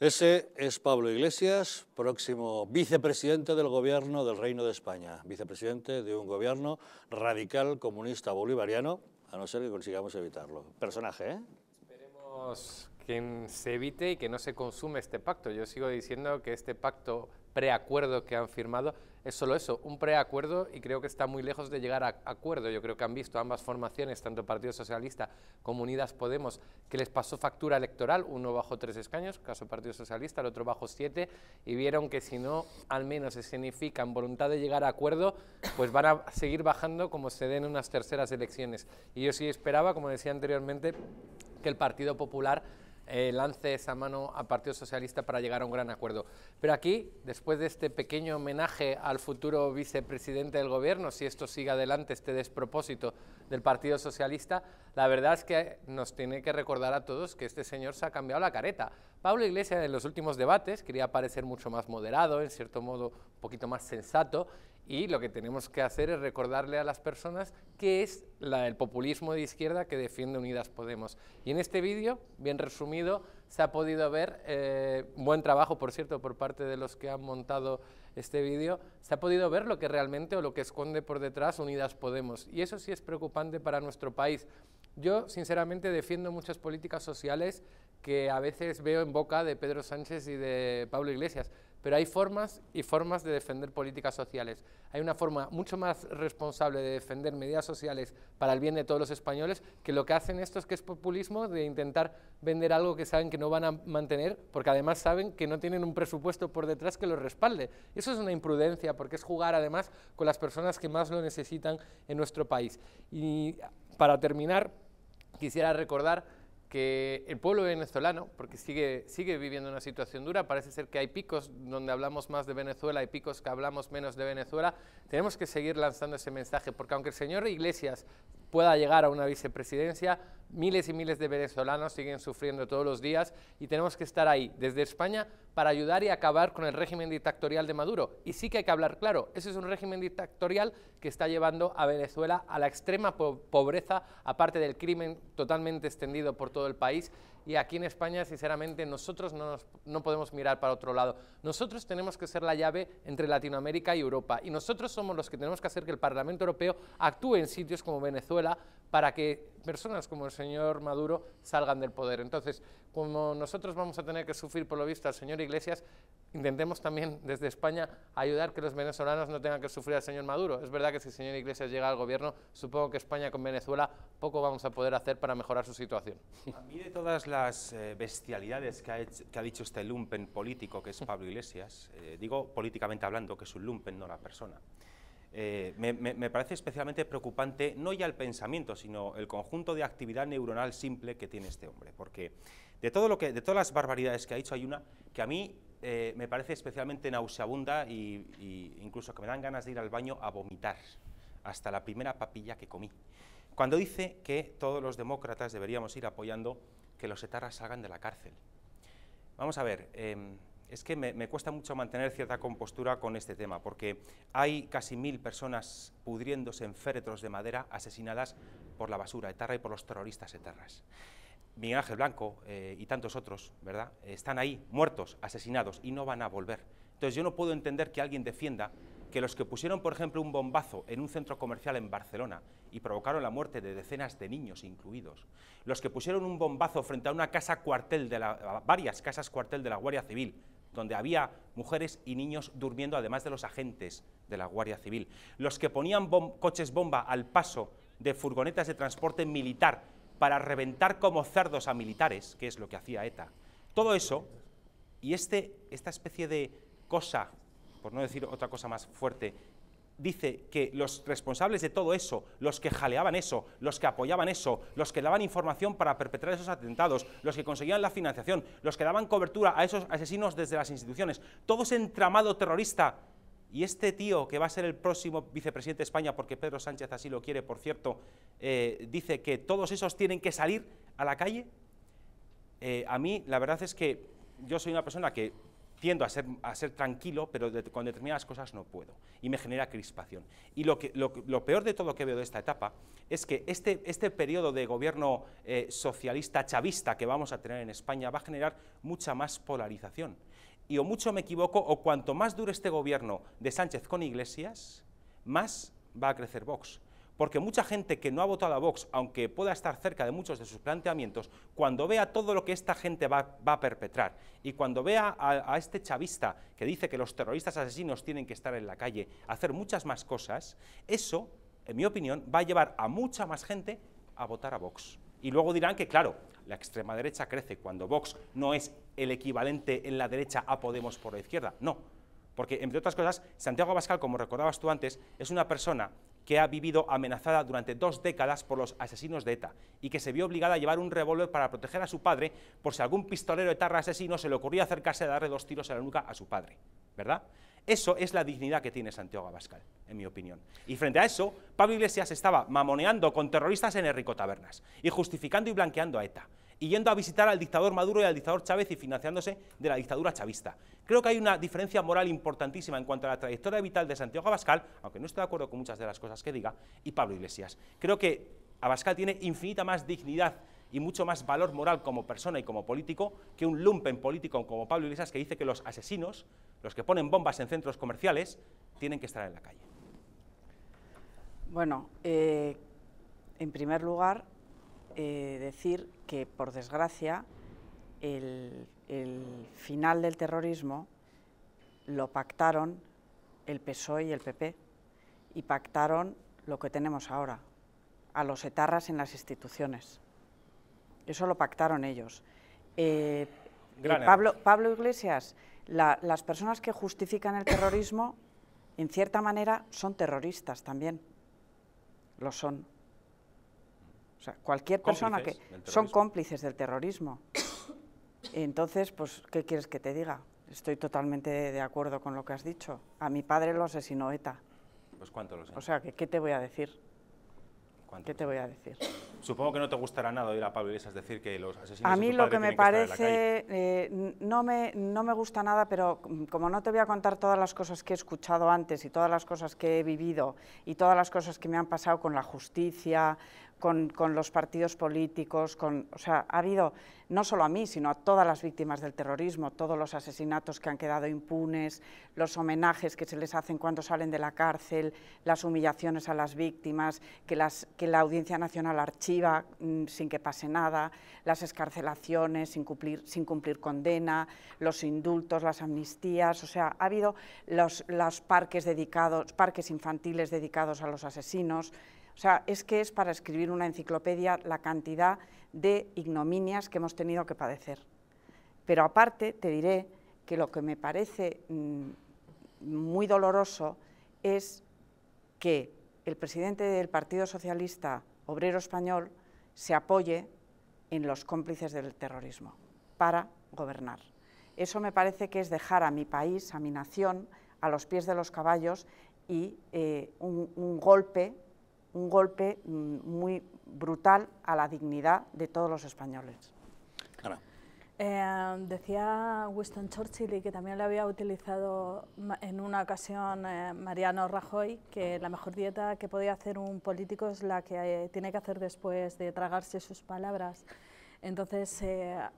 Ese es Pablo Iglesias, próximo vicepresidente del gobierno del Reino de España, vicepresidente de un gobierno radical comunista bolivariano, a no ser que consigamos evitarlo. Personaje, ¿eh? Esperemos que se evite y que no se consume este pacto. Yo sigo diciendo que este pacto preacuerdo que han firmado es solo eso, un preacuerdo y creo que está muy lejos de llegar a acuerdo. Yo creo que han visto ambas formaciones, tanto Partido Socialista como Unidas Podemos, que les pasó factura electoral, uno bajo tres escaños, caso Partido Socialista, el otro bajo siete, y vieron que si no al menos se significan voluntad de llegar a acuerdo, pues van a seguir bajando como se den unas terceras elecciones. Y yo sí esperaba, como decía anteriormente, que el Partido Popular eh, lance esa mano al Partido Socialista para llegar a un gran acuerdo. Pero aquí, después de este pequeño homenaje al futuro vicepresidente del Gobierno, si esto sigue adelante, este despropósito del Partido Socialista, la verdad es que nos tiene que recordar a todos que este señor se ha cambiado la careta. Pablo Iglesias en los últimos debates quería parecer mucho más moderado, en cierto modo un poquito más sensato, y lo que tenemos que hacer es recordarle a las personas qué es el populismo de izquierda que defiende Unidas Podemos. Y en este vídeo, bien resumido, se ha podido ver, eh, buen trabajo por cierto por parte de los que han montado este vídeo, se ha podido ver lo que realmente o lo que esconde por detrás Unidas Podemos. Y eso sí es preocupante para nuestro país. Yo sinceramente defiendo muchas políticas sociales que a veces veo en boca de Pedro Sánchez y de Pablo Iglesias pero hay formas y formas de defender políticas sociales. Hay una forma mucho más responsable de defender medidas sociales para el bien de todos los españoles que lo que hacen estos que es populismo de intentar vender algo que saben que no van a mantener porque además saben que no tienen un presupuesto por detrás que los respalde. Eso es una imprudencia porque es jugar además con las personas que más lo necesitan en nuestro país. Y para terminar, quisiera recordar que el pueblo venezolano, porque sigue, sigue viviendo una situación dura, parece ser que hay picos donde hablamos más de Venezuela, hay picos que hablamos menos de Venezuela, tenemos que seguir lanzando ese mensaje, porque aunque el señor Iglesias pueda llegar a una vicepresidencia. Miles y miles de venezolanos siguen sufriendo todos los días y tenemos que estar ahí desde España para ayudar y acabar con el régimen dictatorial de Maduro. Y sí que hay que hablar claro, ese es un régimen dictatorial que está llevando a Venezuela a la extrema pobreza, aparte del crimen totalmente extendido por todo el país y aquí en España, sinceramente, nosotros no, podemos mirar para otro lado. Nosotros tenemos que ser la llave entre Latinoamérica y Europa y nosotros somos los que tenemos que hacer que el Parlamento Europeo actúe en sitios como Venezuela para que personas como el señor Maduro salgan del poder. Entonces, como nosotros vamos a tener que sufrir por lo visto al señor Iglesias, intentemos también desde España ayudar que los venezolanos no tengan que sufrir al señor Maduro. Es verdad que si el señor Iglesias llega al gobierno, supongo que España con Venezuela poco vamos a poder hacer para mejorar su situación. A mí de todas las eh, bestialidades que ha, que ha, dicho este lumpen político que es Pablo Iglesias, eh, digo políticamente hablando que es un lumpen, no la persona, eh, me, me, parece especialmente preocupante no ya el pensamiento, sino el conjunto de actividad neuronal simple que tiene este hombre. Porque de, todo lo que, de todas las barbaridades que ha hecho hay una que a mí eh, me parece especialmente nauseabunda y incluso que me dan ganas de ir al baño a vomitar hasta la primera papilla que comí. Cuando dice que todos los demócratas deberíamos ir apoyando que los etarras salgan de la cárcel. Vamos a ver, em, es que me, cuesta mucho mantener cierta compostura con este tema, porque hay casi mil personas pudriéndose en féretros de madera asesinadas por la basura etarra y por los terroristas etarras. Miguel Ángel Blanco eh, y tantos otros, ¿verdad? Están ahí, muertos, asesinados, y no van a volver. Entonces yo no puedo entender que alguien defienda que los que pusieron, por ejemplo, un bombazo en un centro comercial en Barcelona y provocaron la muerte de decenas de niños incluidos, los que pusieron un bombazo frente a una casa cuartel, de varias casas cuartel de la Guardia Civil, donde había mujeres y niños durmiendo, además de los agentes de la Guardia Civil, los que ponían coches bomba al paso de furgonetas de transporte militar para reventar como cerdos a militares, que es lo que hacía ETA. Todo eso y este, esta especie de cosa, por no decir otra cosa más fuerte, dice que los responsables de todo eso, los que jaleaban eso, los que apoyaban eso, los que daban información para perpetrar esos atentados, los que conseguían la financiación, los que daban cobertura a esos asesinos desde las instituciones, todo ese entramado terrorista y este tío, que va a ser el próximo vicepresidente de España, porque Pedro Sánchez así lo quiere, por cierto, eh, dice que todos esos tienen que salir a la calle. Eh, a mí, la verdad es que yo soy una persona que tiendo a ser, a ser tranquilo, pero con determinadas cosas no puedo. Y me genera crispación. Y lo, que, lo, peor de todo que veo de esta etapa es que este, este periodo de gobierno eh, socialista chavista que vamos a tener en España va a generar mucha más polarización y o mucho me equivoco, o cuanto más dure este gobierno de Sánchez con Iglesias, más va a crecer Vox. Porque mucha gente que no ha votado a Vox, aunque pueda estar cerca de muchos de sus planteamientos, cuando vea todo lo que esta gente va, a perpetrar y cuando vea a, a, este chavista que dice que los terroristas asesinos tienen que estar en la calle, hacer muchas más cosas, eso, en mi opinión, va a llevar a mucha más gente a votar a Vox. Y luego dirán que, claro, la extrema derecha crece cuando Vox no es el equivalente en la derecha a Podemos por la izquierda. No, porque entre otras cosas, Santiago Abascal, como recordabas tú antes, es una persona que ha vivido amenazada durante dos décadas por los asesinos de ETA y que se vio obligada a llevar un revólver para proteger a su padre por si algún pistolero etarra asesino se le ocurría acercarse a darle dos tiros a la nuca a su padre, ¿verdad? Eso es la dignidad que tiene Santiago Abascal, en mi opinión. Y frente a eso, Pablo Iglesias estaba mamoneando con terroristas en Enrico Tabernas y justificando y blanqueando a ETA y yendo a visitar al dictador Maduro y al dictador Chávez y financiándose de la dictadura chavista. Creo que hay una diferencia moral importantísima en cuanto a la trayectoria vital de Santiago Abascal, aunque no estoy de acuerdo con muchas de las cosas que diga, y Pablo Iglesias. Creo que Abascal tiene infinita más dignidad y mucho más valor moral como persona y como político que un lumpen político como Pablo Iglesias que dice que los asesinos, los que ponen bombas en centros comerciales, tienen que estar en la calle. Bueno, eh, en primer lugar, eh, decir que, por desgracia, el, final del terrorismo lo pactaron el PSOE y el PP, y pactaron lo que tenemos ahora, a los etarras en las instituciones. Eso lo pactaron ellos. Eh, eh, Pablo, Iglesias, las personas que justifican el terrorismo, en cierta manera, son terroristas también. Lo son. O sea, cualquier persona que son cómplices del terrorismo. Entonces, pues, ¿qué quieres que te diga? Estoy totalmente de acuerdo con lo que has dicho. A mi padre lo asesinó ETA. Pues cuánto lo sé. O sea, ¿qué te voy a decir? ¿Qué te voy a decir? Supongo que no te gustará nada oír a Pablo es decir que los asesinos... A mí lo que me parece, eh, no, me, no me gusta nada, pero como no te voy a contar todas las cosas que he escuchado antes y todas las cosas que he vivido y todas las cosas que me han pasado con la justicia, con, los partidos políticos, con, o sea, ha habido, no solo a mí, sino a todas las víctimas del terrorismo, todos los asesinatos que han quedado impunes, los homenajes que se les hacen cuando salen de la cárcel, las humillaciones a las víctimas, que, las, que la Audiencia Nacional archiva mm, sin que pase nada, las escarcelaciones sin cumplir, sin cumplir condena, los indultos, las amnistías, o sea, ha habido los, los parques dedicados, parques infantiles dedicados a los asesinos, o sea, es que es para escribir una enciclopedia la cantidad de ignominias que hemos tenido que padecer. Pero aparte te diré que lo que me parece mm, muy doloroso es que el presidente del Partido Socialista Obrero Español se apoye en los cómplices del terrorismo para gobernar. Eso me parece que es dejar a mi país, a mi nación, a los pies de los caballos y eh, un, un golpe un golpe mm, muy brutal a la dignidad de todos los españoles. Eh, decía Winston Churchill y que también lo había utilizado en una ocasión eh, Mariano Rajoy, que la mejor dieta que podía hacer un político es la que eh, tiene que hacer después de tragarse sus palabras. Entonces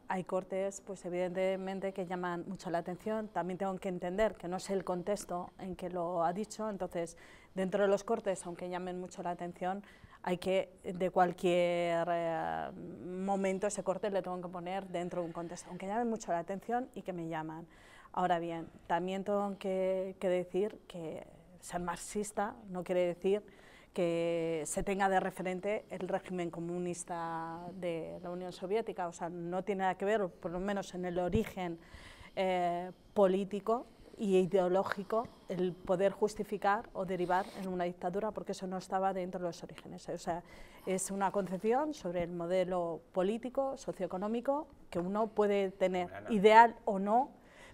hay cortes, pues evidentemente que llaman mucho la atención. También tengo que entender que no es el contexto en que lo ha dicho, entonces Dentro de los cortes, aunque llamen mucho la atención, hay que, de cualquier eh, momento, ese corte le tengo que poner dentro de un contexto, aunque llamen mucho la atención y que me llaman. Ahora bien, también tengo que, decir que ser marxista no quiere decir que se tenga de referente el régimen comunista de la Unión Soviética, o sea, no tiene nada que ver, por lo menos en el origen eh, político, y ideológico el poder justificar o derivar en una dictadura porque eso no estaba dentro de los orígenes. O sea, es una concepción sobre el modelo político, socioeconómico, que uno puede tener ideal o no,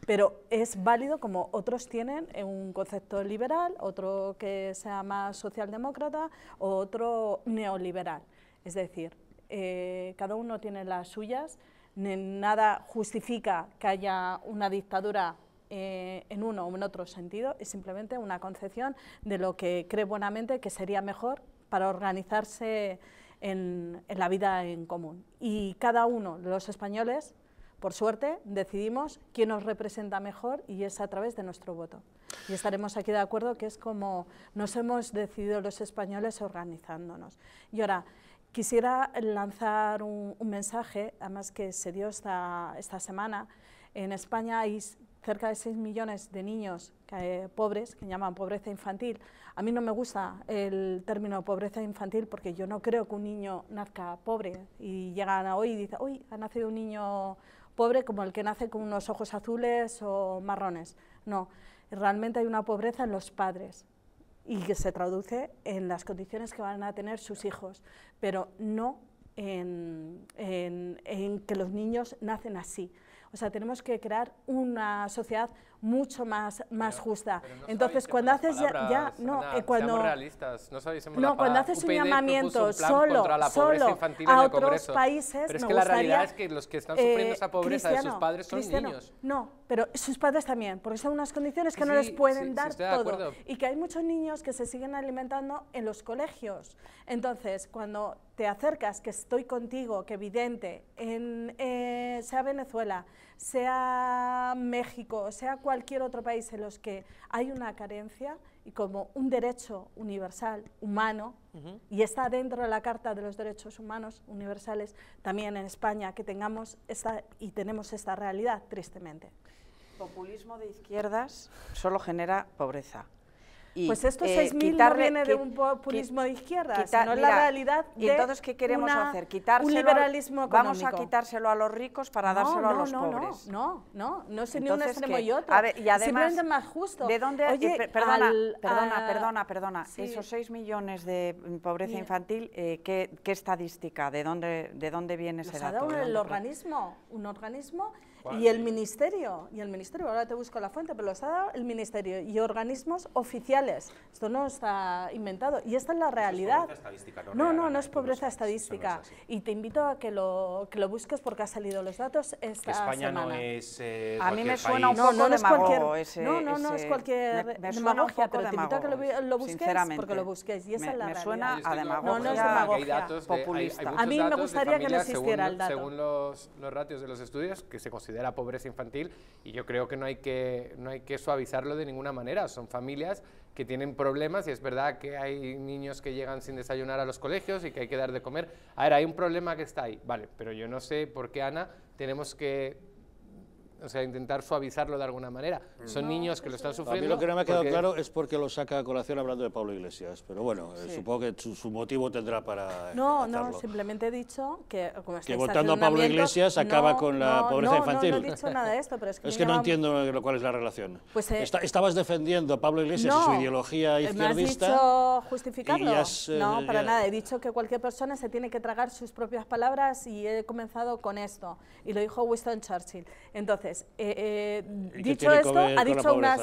pero es válido como otros tienen eh, un concepto liberal, otro que sea más socialdemócrata o otro neoliberal. Es decir, eh, cada uno tiene las suyas, nada justifica que haya una dictadura eh, en uno o en otro sentido, es simplemente una concepción de lo que cree buenamente que sería mejor para organizarse en, la vida en común. Y cada uno de los españoles por suerte, decidimos quién nos representa mejor y es a través de nuestro voto. Y estaremos aquí de acuerdo que es como nos hemos decidido los españoles organizándonos. Y ahora, quisiera lanzar un, mensaje, además que se dio esta, esta semana. En España hay cerca de 6 millones de niños eh, pobres, que llaman pobreza infantil. A mí no me gusta el término pobreza infantil porque yo no creo que un niño nazca pobre y llegan a hoy y dicen, hoy ha nacido un niño pobre como el que nace con unos ojos azules o marrones. No, realmente hay una pobreza en los padres y que se traduce en las condiciones que van a tener sus hijos, pero no en, en que los niños nacen así. O sea, tenemos que crear una sociedad mucho más, más justa. Entonces, cuando haces ya, no, eh, cuando no, haces un llamamiento solo, a otros países, pero es que la realidad es que los que están sufriendo eh, esa pobreza de sus padres son niños. No, pero sus padres también, porque son unas condiciones que no les pueden dar todo y que hay muchos niños que se siguen alimentando en los colegios. Entonces, cuando te acercas, que estoy contigo, que evidente, en, eh, sea Venezuela, sea México o sea cualquier otro país en los que hay una carencia y como un derecho universal humano y está dentro de la Carta de los Derechos Humanos Universales también en España que tengamos esta y tenemos esta realidad tristemente. Populismo de izquierdas solo genera pobreza pues esto eh, 6.000 no viene de un populismo de izquierda, quita, sino mira, la realidad de y entonces qué queremos hacer? Quitárselo un liberalismo Vamos a quitárselo a los ricos para dárselo a los pobres. No, no, no, no es ni un extremo y otro. A ver, y además, más justo. ¿De dónde? Eh, Oye, perdona, perdona, perdona, Esos 6 millones de mm, pobreza infantil, eh, ¿qué, estadística? ¿De dónde, de dónde viene ese dato? Ha dado el organismo, un organismo y el ministerio, y el ministerio, ahora te busco la fuente, pero lo ha dado el ministerio y organismos oficiales. Esto no está inventado y esta es la realidad. no, no, no, es pobreza estadística. y te invito a que lo, que lo busques porque ha salido los datos esta España semana. no es eh, A mí me suena un poco no, no es cualquier, No, no, no es cualquier demagogia, pero te invito a que lo, busques porque lo busques y esa es la me suena realidad. a demagogia, no, no es demagogia. populista. a mí me gustaría que no existiera el dato. Según los, ratios de los estudios, que se consideran de la pobreza infantil y yo creo que no hay que, no hay que suavizarlo de ninguna manera. Son familias que tienen problemas y es verdad que hay niños que llegan sin desayunar a los colegios y que hay que dar de comer. A ver, hay un problema que está ahí, vale, pero yo no sé por qué, Ana, tenemos que o sea, intentar suavizarlo de alguna manera. Mm. Son niños que lo están sufriendo. A lo que no me ha quedado claro es porque lo saca a colación hablando de Pablo Iglesias, pero bueno, eh, supongo que su, motivo tendrá para... Eh, no, no, simplemente he dicho que... votando a Pablo Iglesias acaba con la pobreza infantil. No, no he dicho nada de esto, pero es <laughs> que... Es que no entiendo lo cuál es la relación. Pues, eh, estabas defendiendo a Pablo Iglesias y su ideología izquierdista... No, has dicho justificarlo? no, para nada, he dicho que cualquier persona se tiene que tragar sus propias palabras y he comenzado con esto, y lo dijo Winston Churchill. Entonces, eh, eh dicho esto, ha dicho unas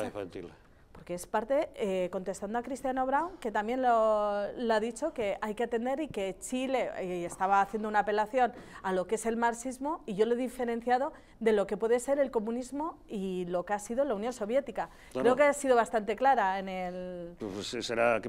porque es parte, eh, contestando a Cristiano Brown, que también lo, ha dicho, que hay que atender y que Chile eh, estaba haciendo una apelación a lo que es el marxismo y yo lo he diferenciado de lo que puede ser el comunismo y lo que ha sido la Unión Soviética. Creo que ha sido bastante clara en el... Pues, eh, será,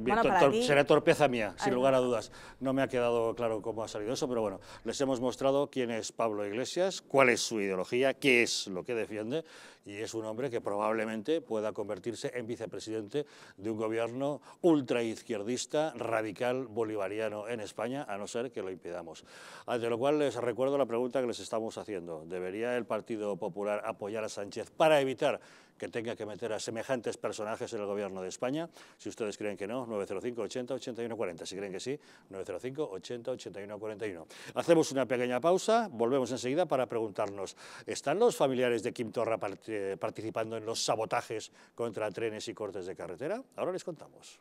será torpeza mía, sin lugar a dudas. No me ha quedado claro cómo ha salido eso, pero bueno, les hemos mostrado quién es Pablo Iglesias, cuál es su ideología, qué es lo que defiende y es un hombre que probablemente pueda convertirse en vicepresidente de un gobierno ultraizquierdista, radical, bolivariano en España, a no ser que lo impidamos. Ante lo cual les recuerdo la pregunta que les estamos haciendo. ¿Debería el Partido Popular apoyar a Sánchez para evitar que tenga que meter a semejantes personajes en el gobierno de España. Si ustedes creen que no, 905 80 81 40. Si creen que sí, 905 80 81 41. Hacemos una pequeña pausa, volvemos enseguida para preguntarnos, ¿están los familiares de Kim Torra eh, participando en los sabotajes contra trenes y cortes de carretera? Ahora les contamos.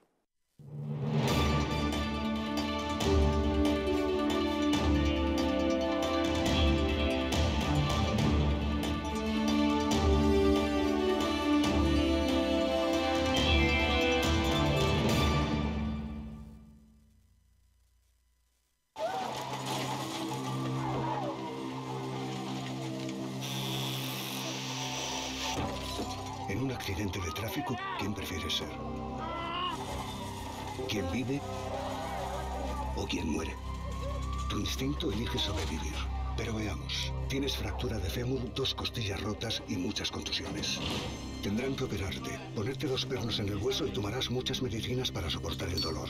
¿Quién vive o quién muere? Tu instinto elige sobrevivir. Pero veamos, tienes fractura de fémur, dos costillas rotas y muchas contusiones. Tendrán que operarte, ponerte dos pernos en el hueso y tomarás muchas medicinas para soportar el dolor.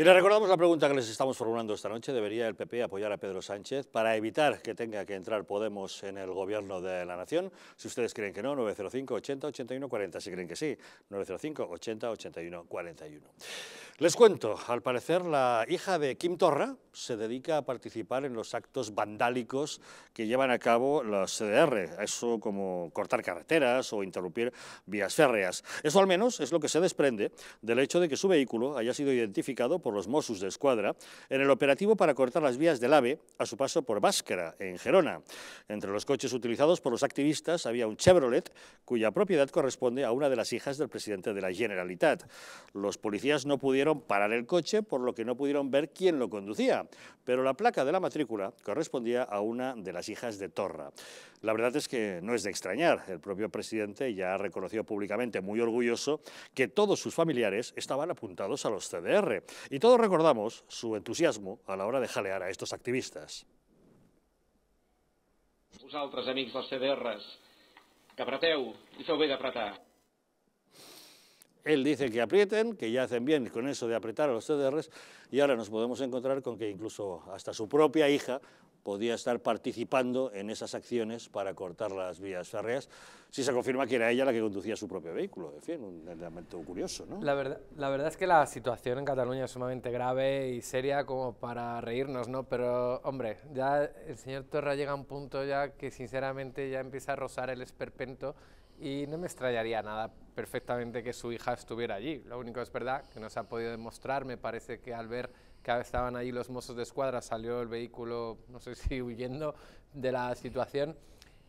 Y le recordamos la pregunta que les estamos formulando esta noche. ¿Debería el PP apoyar a Pedro Sánchez para evitar que tenga que entrar Podemos en el gobierno de la nación? Si ustedes creen que no, 905 80 81 40. Si creen que sí, 905 80 81 41. Les cuento, al parecer la hija de Kim Torra se dedica a participar en los actos vandálicos que llevan a cabo los CDR, eso como cortar carreteras o interrumpir vías férreas. Eso al menos es lo que se desprende del hecho de que su vehículo haya sido identificado por los Mossos de Escuadra en el operativo para cortar las vías del AVE a su paso por Báscara, en Gerona. Entre los coches utilizados por los activistas había un Chevrolet cuya propiedad corresponde a una de las hijas del presidente de la Generalitat. Los policías no pudieron parar el coche, por lo que no pudieron ver quién lo conducía, pero la placa de la matrícula correspondía a una de las hijas de Torra. La verdad es que no es de extrañar, el propio presidente ya ha reconocido públicamente, muy orgulloso, que todos sus familiares estaban apuntados a los CDR, y todos recordamos su entusiasmo a la hora de jalear a estos activistas. amigos CDRs, él dice que aprieten, que ya hacen bien con eso de apretar a los CDRs y ahora nos podemos encontrar con que incluso hasta su propia hija podía estar participando en esas acciones para cortar las vías férreas, si se confirma que era ella la que conducía su propio vehículo. En fin, un elemento curioso, ¿no? La verdad, la verdad es que la situación en Cataluña es sumamente grave y seria como para reírnos, ¿no? Pero, hombre, ya el señor Torra llega a un punto ya que sinceramente ya empieza a rozar el esperpento y no me extrañaría nada perfectamente que su hija estuviera allí. Lo único es verdad que no se ha podido demostrar, me parece que al ver que estaban allí los mozos de escuadra salió el vehículo, no sé si <laughs> huyendo de la situación,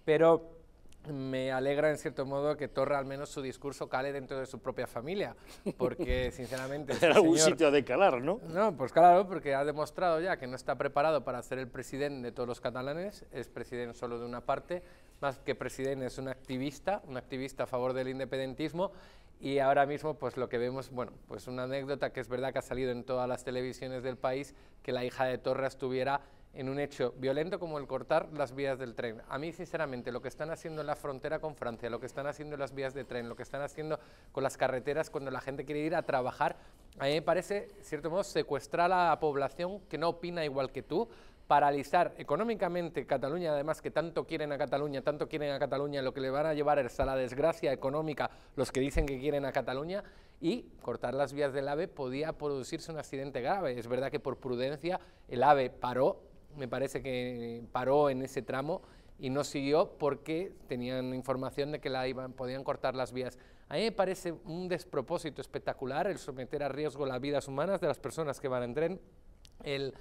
pero me alegra en cierto modo que Torra al menos su discurso cale dentro de su propia familia, porque <laughs> sinceramente... Era un este sitio de calar, ¿no? No, pues claro, porque ha demostrado ya que no está preparado para ser el presidente de todos los catalanes, es presidente solo de una parte más que presidente, es un activista, un activista a favor del independentismo y ahora mismo pues lo que vemos, bueno, pues una anécdota que es verdad que ha salido en todas las televisiones del país, que la hija de Torres estuviera en un hecho violento como el cortar las vías del tren. A mí, sinceramente, lo que están haciendo en la frontera con Francia, lo que están haciendo en las vías de tren, lo que están haciendo con las carreteras cuando la gente quiere ir a trabajar, a mí me parece, cierto modo, secuestrar a la población que no opina igual que tú, paralizar económicamente Cataluña, además que tanto quieren a Cataluña, tanto quieren a Cataluña, lo que le van a llevar es a la desgracia económica los que dicen que quieren a Cataluña, y cortar las vías del AVE podía producirse un accidente grave. Es verdad que por prudencia el AVE paró, me parece que paró en ese tramo y no siguió porque tenían información de que la iban, podían cortar las vías. A mí me parece un despropósito espectacular el someter a riesgo las vidas humanas de las personas que van en tren, el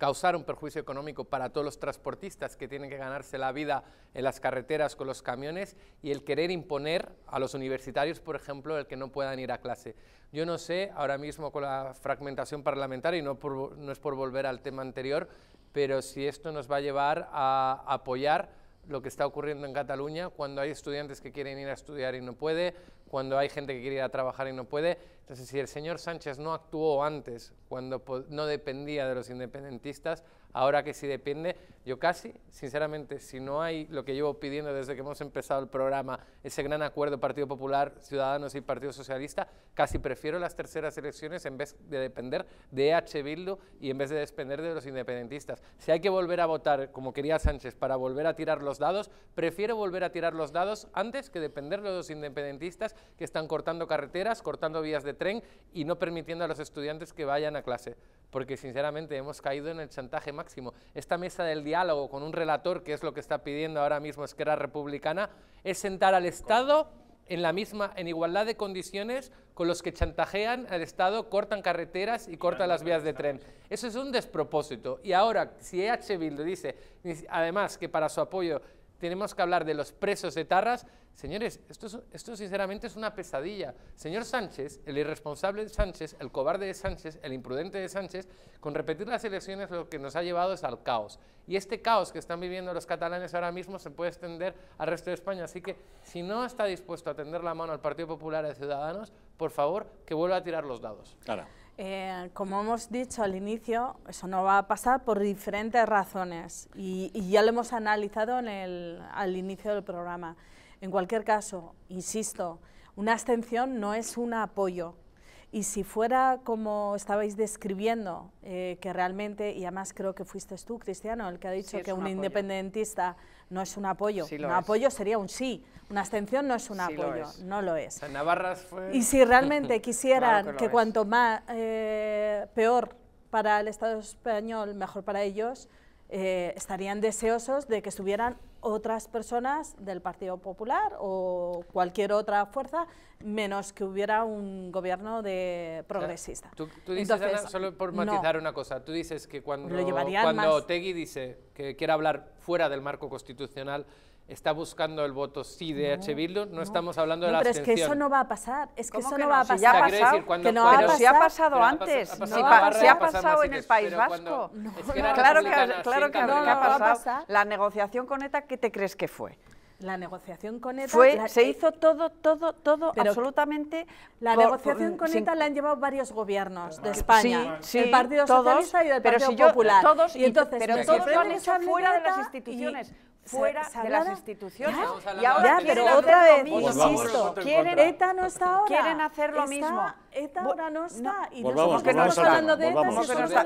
causar un perjuicio económico para todos los transportistas que tienen que ganarse la vida en las carreteras con los camiones y el querer imponer a los universitarios, por ejemplo, el que no puedan ir a clase. Yo no sé, ahora mismo con la fragmentación parlamentaria, y no, no es por volver al tema anterior, pero si esto nos va a llevar a apoyar lo que está ocurriendo en Cataluña, cuando hay estudiantes que quieren ir a estudiar y no puede, cuando hay gente que quiere ir a trabajar y no puede. Entonces, si el señor Sánchez no actuó antes, cuando no dependía de los independentistas, Ahora que si depende, yo casi, sinceramente, si no hay lo que llevo pidiendo desde que hemos empezado el programa, ese gran acuerdo Partido Popular, Ciudadanos y Partido Socialista, casi prefiero las terceras elecciones en vez de depender de H. Bildu y en vez de depender de los independentistas. Si hay que volver a votar, como quería Sánchez, para volver a tirar los dados, prefiero volver a tirar los dados antes que depender de los independentistas que están cortando carreteras, cortando vías de tren y no permitiendo a los estudiantes que vayan a clase porque sinceramente hemos caído en el chantaje máximo. Esta mesa del diálogo con un relator, que es lo que está pidiendo ahora mismo Esquerra Republicana, es sentar al Estado en la misma, en igualdad de condiciones con los que chantajean al Estado, cortan carreteras y cortan las vías de tren. Eso es un despropósito. Y ahora, si EH Bildu dice, además, que para su apoyo tenemos que hablar de los presos de Tarras. Señores, esto, esto sinceramente es una pesadilla. Señor Sánchez, el irresponsable de Sánchez, el cobarde de Sánchez, el imprudente de Sánchez, con repetir las elecciones lo que nos ha llevado es al caos. Y este caos que están viviendo los catalanes ahora mismo se puede extender al resto de España. Así que si no está dispuesto a tender la mano al Partido Popular de Ciudadanos, por favor, que vuelva a tirar los dados. Claro. Eh, como hemos dicho al inicio, eso no va a pasar por diferentes razones y, ya lo hemos analizado al inicio del programa. En cualquier caso, insisto, una abstención no es un apoyo, y si fuera como estabais describiendo, eh, que realmente, y además creo que fuiste tú, Cristiano, el que ha dicho que un, independentista no es un apoyo. un apoyo sería un sí, una abstención no es un apoyo, no lo es. Y si realmente <laughs> quisieran que, cuanto más eh, peor para el Estado español, mejor para ellos, eh, estarían deseosos de que estuvieran otras personas del Partido Popular o cualquier otra fuerza, menos que hubiera un gobierno de progresista. Tú, solo por matizar una cosa, tú dices que cuando, cuando dice que quiere hablar fuera del marco constitucional, está buscando el voto sí de H. Bildu, no, estamos hablando de la pero abstención. Pero es que eso no va a pasar, es que eso no, va a pasar. ya ha pasado, no si ha pasado antes, si ha pasado en el País Vasco. Claro que, no ha pasado. La negociación con ETA, ¿qué te crees que fue? La negociación con ETA... se hizo todo, todo, todo, absolutamente... La negociación con ETA la han llevado varios gobiernos de España. Sí, sí, el Partido todos, Socialista y el Partido si Popular. todos, y entonces, pero todos lo han hecho fuera de las instituciones fuera de las instituciones. ¿Ya? y ahora ya, pero otra vez, pues insisto, quieren, ETA no está ahora. Quieren hacer lo mismo. ETA ahora no está. No. Y volvamos, no estamos hablando de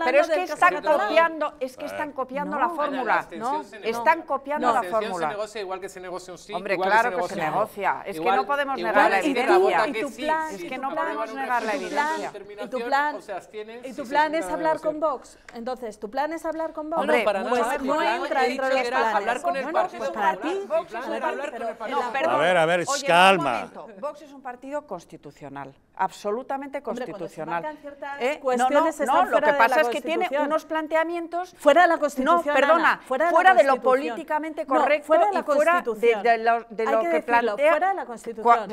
Pero es que están copiando, es que están copiando la fórmula. ¿no? Están copiando la, fórmula. se negocia igual que se negocia un sí. Hombre, claro que se negocia. Es que no podemos negar la evidencia. Es que no podemos negar la evidencia. Y tu plan, y tu plan es hablar con Vox. Entonces, tu plan es hablar con Vox. Hombre, pues no entra dentro de los pues planes. Hablar con el partido. partido. A ver, a ver, calma. Vox es un partido constitucional, absolutamente constitucional. ¿Eh? no, no, lo que pasa es que tiene unos planteamientos fuera de la Constitución. No, perdona, fuera, de, lo políticamente correcto fuera de la y fuera de, lo, que, plantea fuera la Constitución.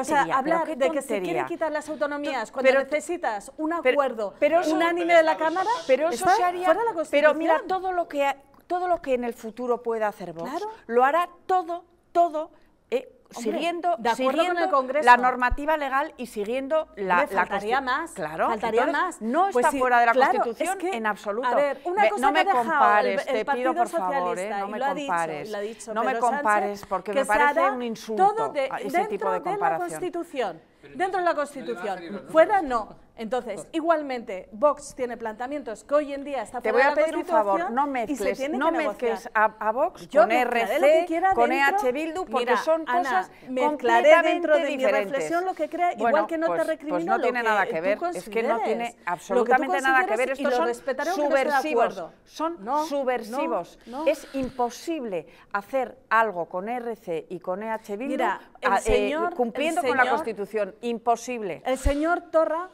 o sea, hablar de que se quieren quitar las autonomías cuando necesitas un acuerdo unánime de la Cámara, pero eso se haría fuera de la Constitución. Pero mira todo lo que todo lo que en el futuro pueda hacer vos, lo hará todo todo eh, siguiendo, de acuerdo siguiendo con el Congreso. la normativa legal y siguiendo la, Hombre, faltaría la más, claro, faltaría entonces, más. No pues está fuera de la Constitución en absoluto. A ver, una cosa no me compares, te pido por favor, eh, no me compares, no me compares porque me parece un insulto de, a ese tipo de comparación. De la Constitución dentro de la Constitución. Fuera no. Entonces, igualmente, Vox tiene planteamientos que hoy en día está pidiendo Te voy a pedir un favor, no mezcles, no mezcles a, a, Vox Yo con RC, con EH Bildu, porque son cosas completamente dentro de diferentes. mi reflexión lo que crea, igual que no te pues, pues recrimino no tiene nada que ver, es que no tiene absolutamente nada que ver, estos son subversivos, son subversivos. Es imposible hacer algo con RC y con EH Bildu Ah, eh, cumpliendo con la Constitución. Imposible. El señor Torra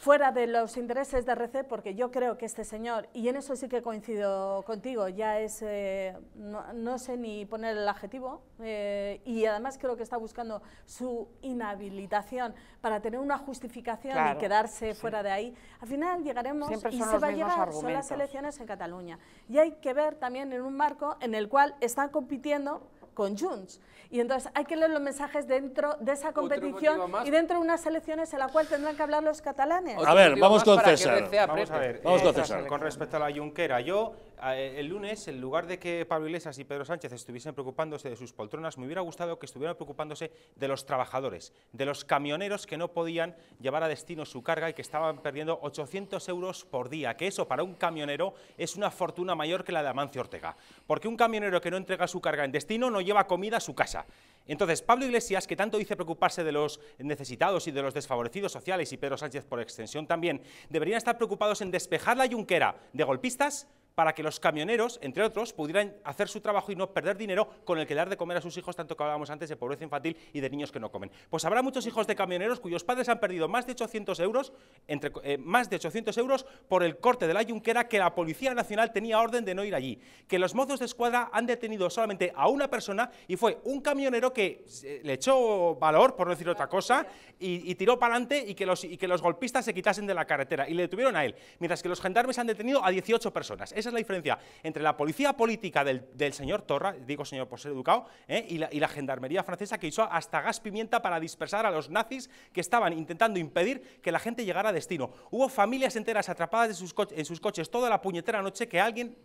fuera de los intereses de RC, porque yo creo que este señor, y en eso sí que coincido contigo, ya es, eh, no, sé ni poner el adjetivo, eh, y además creo que está buscando su inhabilitación para tener una justificación y quedarse fuera de ahí. Al final llegaremos y se va a llegar, las elecciones en Cataluña. Y hay que ver también en un marco en el cual están compitiendo con Junts. Y entonces hay que leer los mensajes dentro de esa competición y dentro de unas elecciones en la cual tendrán que hablar los catalanes. A ver, vamos con César. Vamos vamos eh, con César. Con respecto a la Junquera, yo eh, el lunes, en lugar de que Pablo Iglesias y Pedro Sánchez estuviesen preocupándose de sus poltronas, me hubiera gustado que estuvieran preocupándose de los trabajadores, de los camioneros que no podían llevar a destino su carga y que estaban perdiendo 800 euros por día, que eso para un camionero es una fortuna mayor que la de Amancio Ortega, porque un camionero que no entrega su carga en destino no lleva comida a su casa. Entonces, Pablo Iglesias, que tanto dice preocuparse de los necesitados y de los desfavorecidos sociales y Pedro Sánchez por extensión también, deberían estar preocupados en despejar la yunquera de golpistas, para que los camioneros, entre otros, pudieran hacer su trabajo y no perder dinero con el que dar de comer a sus hijos, tanto que hablábamos antes de pobreza infantil y de niños que no comen. Pues habrá muchos hijos de camioneros cuyos padres han perdido más de 800 euros, entre, eh, más de 800 euros por el corte de la era que la Policía Nacional tenía orden de no ir allí, que los mozos de escuadra han detenido solamente a una persona y fue un camionero que eh, le echó valor, por no decir otra cosa, y, tiró para adelante y, que los, y que los golpistas se quitasen de la carretera y le detuvieron a él, mientras que los gendarmes han detenido a 18 personas esa es la diferencia entre la policía política del, señor Torra, digo señor por ser educado, eh, y, la, gendarmería francesa que hizo hasta gas pimienta para dispersar a los nazis que estaban intentando impedir que la gente llegara a destino. Hubo familias enteras atrapadas en sus coches toda la puñetera noche que alguien,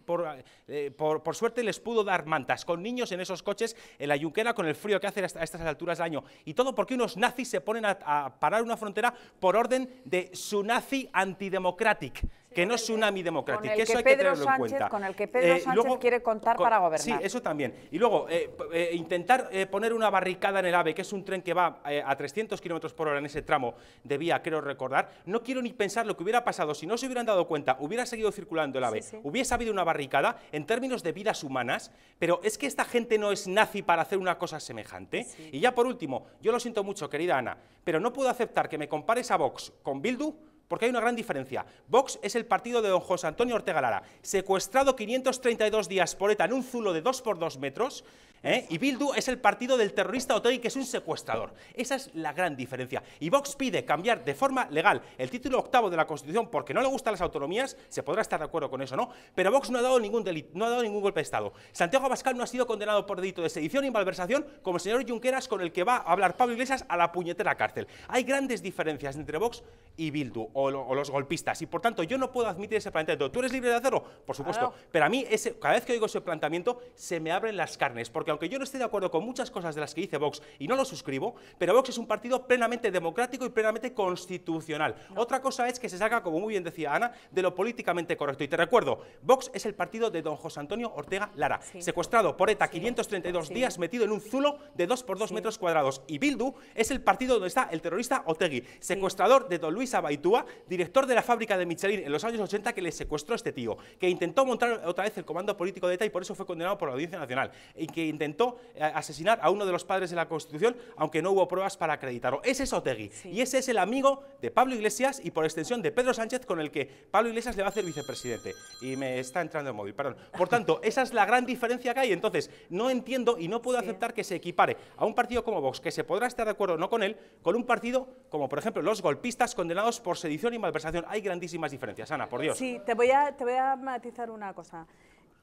eh, por, suerte, les pudo dar mantas, con niños en esos coches, en la yunquera, con el frío que hace a estas alturas del año. Y todo porque unos nazis se ponen a, a parar una frontera por orden de su nazi antidemocrático que no es tsunami democrático, que eso hay que tenerlo en cuenta. Con el que Pedro eh, Sánchez luego, quiere contar para gobernar. Sí, eso también. Y luego, eh, eh, intentar poner una barricada en el AVE, que es un tren que va a 300 kilómetros por hora en ese tramo de vía, creo recordar, no quiero ni pensar lo que hubiera pasado si no se hubieran dado cuenta, hubiera seguido circulando el AVE, hubiese habido una barricada en términos de vidas humanas, pero es que esta gente no es nazi para hacer una cosa semejante. Y ya por último, yo lo siento mucho, querida Ana, pero no puedo aceptar que me compares a Vox con Bildu porque hay una gran diferencia. Vox es el partido de don José Antonio Ortega Lara, secuestrado 532 días por ETA en un zulo de 2 por 2 metros, ¿eh? y Bildu es el partido del terrorista Otegui, que es un secuestrador. Esa es la gran diferencia. Y Vox pide cambiar de forma legal el título octavo de la Constitución porque no le gustan las autonomías, se podrá estar de acuerdo con eso, ¿no? Pero Vox no ha dado ningún delito, no ha dado ningún golpe de Estado. Santiago Abascal no ha sido condenado por delito de sedición y e malversación como el señor Junqueras con el que va a hablar Pablo Iglesias a la puñetera cárcel. Hay grandes diferencias entre Vox y Bildu o, los golpistas. Y por tanto, yo no puedo admitir ese planteamiento. ¿Tú eres libre de hacerlo? Por supuesto. Pero a mí, ese, cada vez que oigo ese planteamiento, se me abren las carnes. Porque aunque yo no esté de acuerdo con muchas cosas de las que dice Vox y no lo suscribo, pero Vox es un partido plenamente democrático y plenamente constitucional. Otra cosa es que se saca, como muy bien decía Ana, de lo políticamente correcto. Y te recuerdo, Vox es el partido de don José Antonio Ortega Lara, secuestrado por ETA 532 días, metido en un zulo de 2 por 2 metros cuadrados. Y Bildu es el partido donde está el terrorista Otegui, secuestrador de don Luis Abaitúa, director de la fábrica de Michelin en los años 80 que le secuestró a este tío, que intentó montar otra vez el comando político de ETA y por eso fue condenado por la Audiencia Nacional, y que intentó eh, asesinar a uno de los padres de la Constitución, aunque no hubo pruebas para acreditarlo. Ese es Otegui, y ese es el amigo de Pablo Iglesias y por extensión de Pedro Sánchez, con el que Pablo Iglesias le va a hacer vicepresidente. Y me está entrando el móvil, perdón. Por tanto, <laughs> esa es la gran diferencia que hay. Entonces, no entiendo y no puedo aceptar que se equipare a un partido como Vox, que se podrá estar de acuerdo o no con él, con un partido como, por ejemplo, los golpistas condenados por sedición y malversación, hay grandísimas diferencias. Ana, por Dios. Sí, te voy a, te voy a matizar una cosa.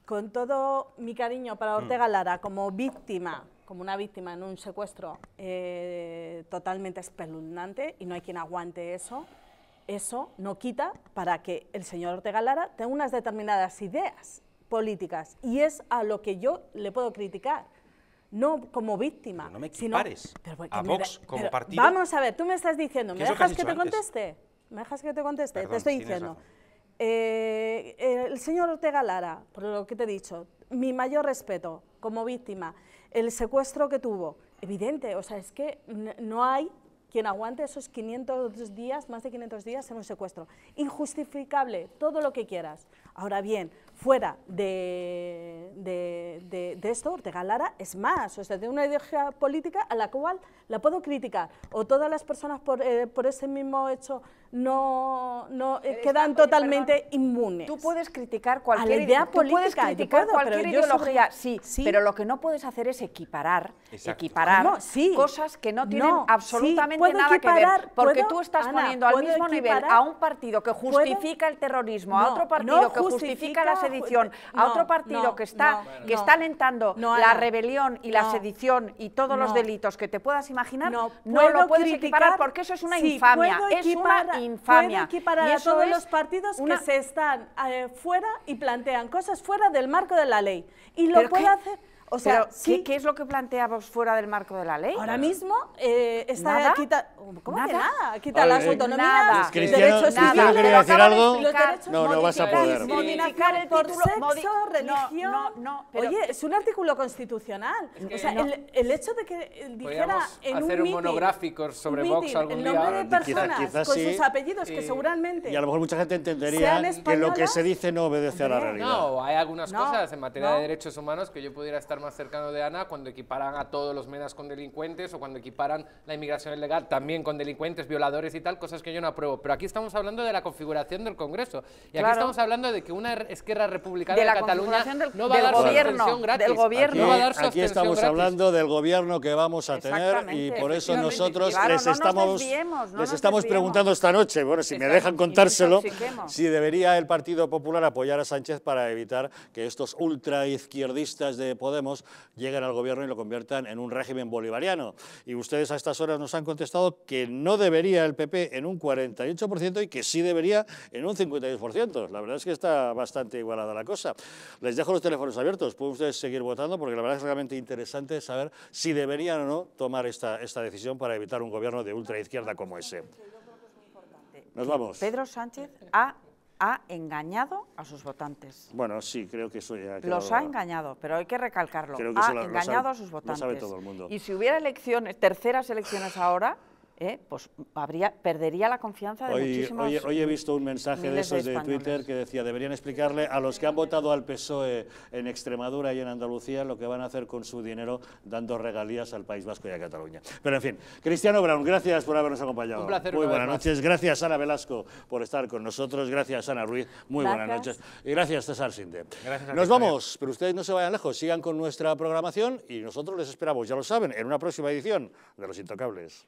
Con todo mi cariño para mm. Ortega Lara como víctima, como una víctima en un secuestro eh, totalmente espeluznante, y no hay quien aguante eso, eso no quita para que el señor Ortega Lara tenga unas determinadas ideas políticas, y es a lo que yo le puedo criticar no como víctima. no me equipares a Vox como Vamos a ver, tú me estás diciendo, ¿me dejas que te conteste? ¿Me dejas que te conteste? te estoy diciendo. Eh, el señor Ortega Lara, por lo que te he dicho, mi mayor respeto como víctima, el secuestro que tuvo, evidente, o sea, es que no hay quien aguante esos 500 días, más de 500 días en un secuestro. Injustificable, todo lo que quieras. Ahora bien, fuera de, de, de, esto, Ortega Lara es más, o sea, de una ideología política a la cual la puedo criticar, o todas las personas por, eh, por ese mismo hecho no, no eh, quedan totalmente inmunes. Tú puedes criticar cualquier, puedes criticar cualquier ideología, sí, sí, pero lo que no puedes hacer es equiparar, equiparar cosas que no tienen absolutamente nada que ver, porque tú estás poniendo al mismo nivel a un partido que justifica el terrorismo, a otro partido que justifica, justifica las sedición a otro partido que está, que está alentando la rebelión y la sedición y todos los delitos que te puedas imaginar, no, lo puedes criticar, equiparar porque eso es una infamia. es una infamia. Puedo equiparar y a todos los partidos que se están eh, fuera y plantean cosas fuera del marco de la ley. Y lo puede hacer o sea, ¿qué, es lo que planteabas fuera del marco de la ley? Ahora mismo eh, está ¿Nada? ¿cómo nada? que nada? Quita ver, las autonomías, los derechos nada. civiles, decir algo? no, no vas a poder. Modificar el por título, sexo, religión. No, no, Oye, es un artículo constitucional. o sea, el, hecho de que dijera en un hacer un monográfico sobre Vox algún el nombre de personas con sus apellidos que seguramente y a lo mejor mucha gente entendería que lo que se dice no obedece a la realidad. No, hay algunas cosas en materia de derechos humanos que yo pudiera estar más cercano de Ana, cuando equiparan a todos los MEDAS con delincuentes o cuando equiparan la inmigración ilegal también con delincuentes, violadores y tal, cosas que yo no apruebo. Pero aquí estamos hablando de la configuración del Congreso. Y aquí estamos hablando de que una Esquerra Republicana de, la Cataluña no va a dar gobierno, gratis. Del gobierno. Aquí, va a dar su aquí estamos hablando del gobierno que vamos a tener y por eso nosotros les estamos, les estamos preguntando esta noche, bueno, si me dejan contárselo, si debería el Partido Popular apoyar a Sánchez para evitar que estos ultraizquierdistas de Podemos llegan lleguen al gobierno y lo conviertan en un régimen bolivariano. Y ustedes a estas horas nos han contestado que no debería el PP en un 48% y que sí debería en un 52%. La verdad es que está bastante igualada la cosa. Les dejo los teléfonos abiertos, pueden ustedes seguir votando porque la verdad es realmente interesante saber si deberían o no tomar esta, esta decisión para evitar un gobierno de ultraizquierda como ese. Nos vamos. Pedro Sánchez A ha engañado a sus votantes. Bueno, sí, creo que eso ya... Los ha engañado, pero hay que recalcarlo. ha engañado a sus votantes. Y si hubiera elecciones, terceras elecciones ahora, ¿eh? pues perdería la confianza de hoy, muchísimos... Hoy, he visto un mensaje de esos de, Twitter que decía, deberían explicarle a los que han votado al PSOE en Extremadura y en Andalucía lo que van a hacer con su dinero dando regalías al País Vasco y a Cataluña. Pero en fin, Cristiano Brown, gracias por habernos acompañado. Un placer. Muy buenas noches. Gracias Ana Velasco por estar con nosotros. Gracias Ana Ruiz. Muy buenas noches. Y gracias César Sinde. nos vamos, pero ustedes no se vayan lejos. Sigan con nuestra programación y nosotros les esperamos, ya lo saben, en una próxima edición de Los Intocables.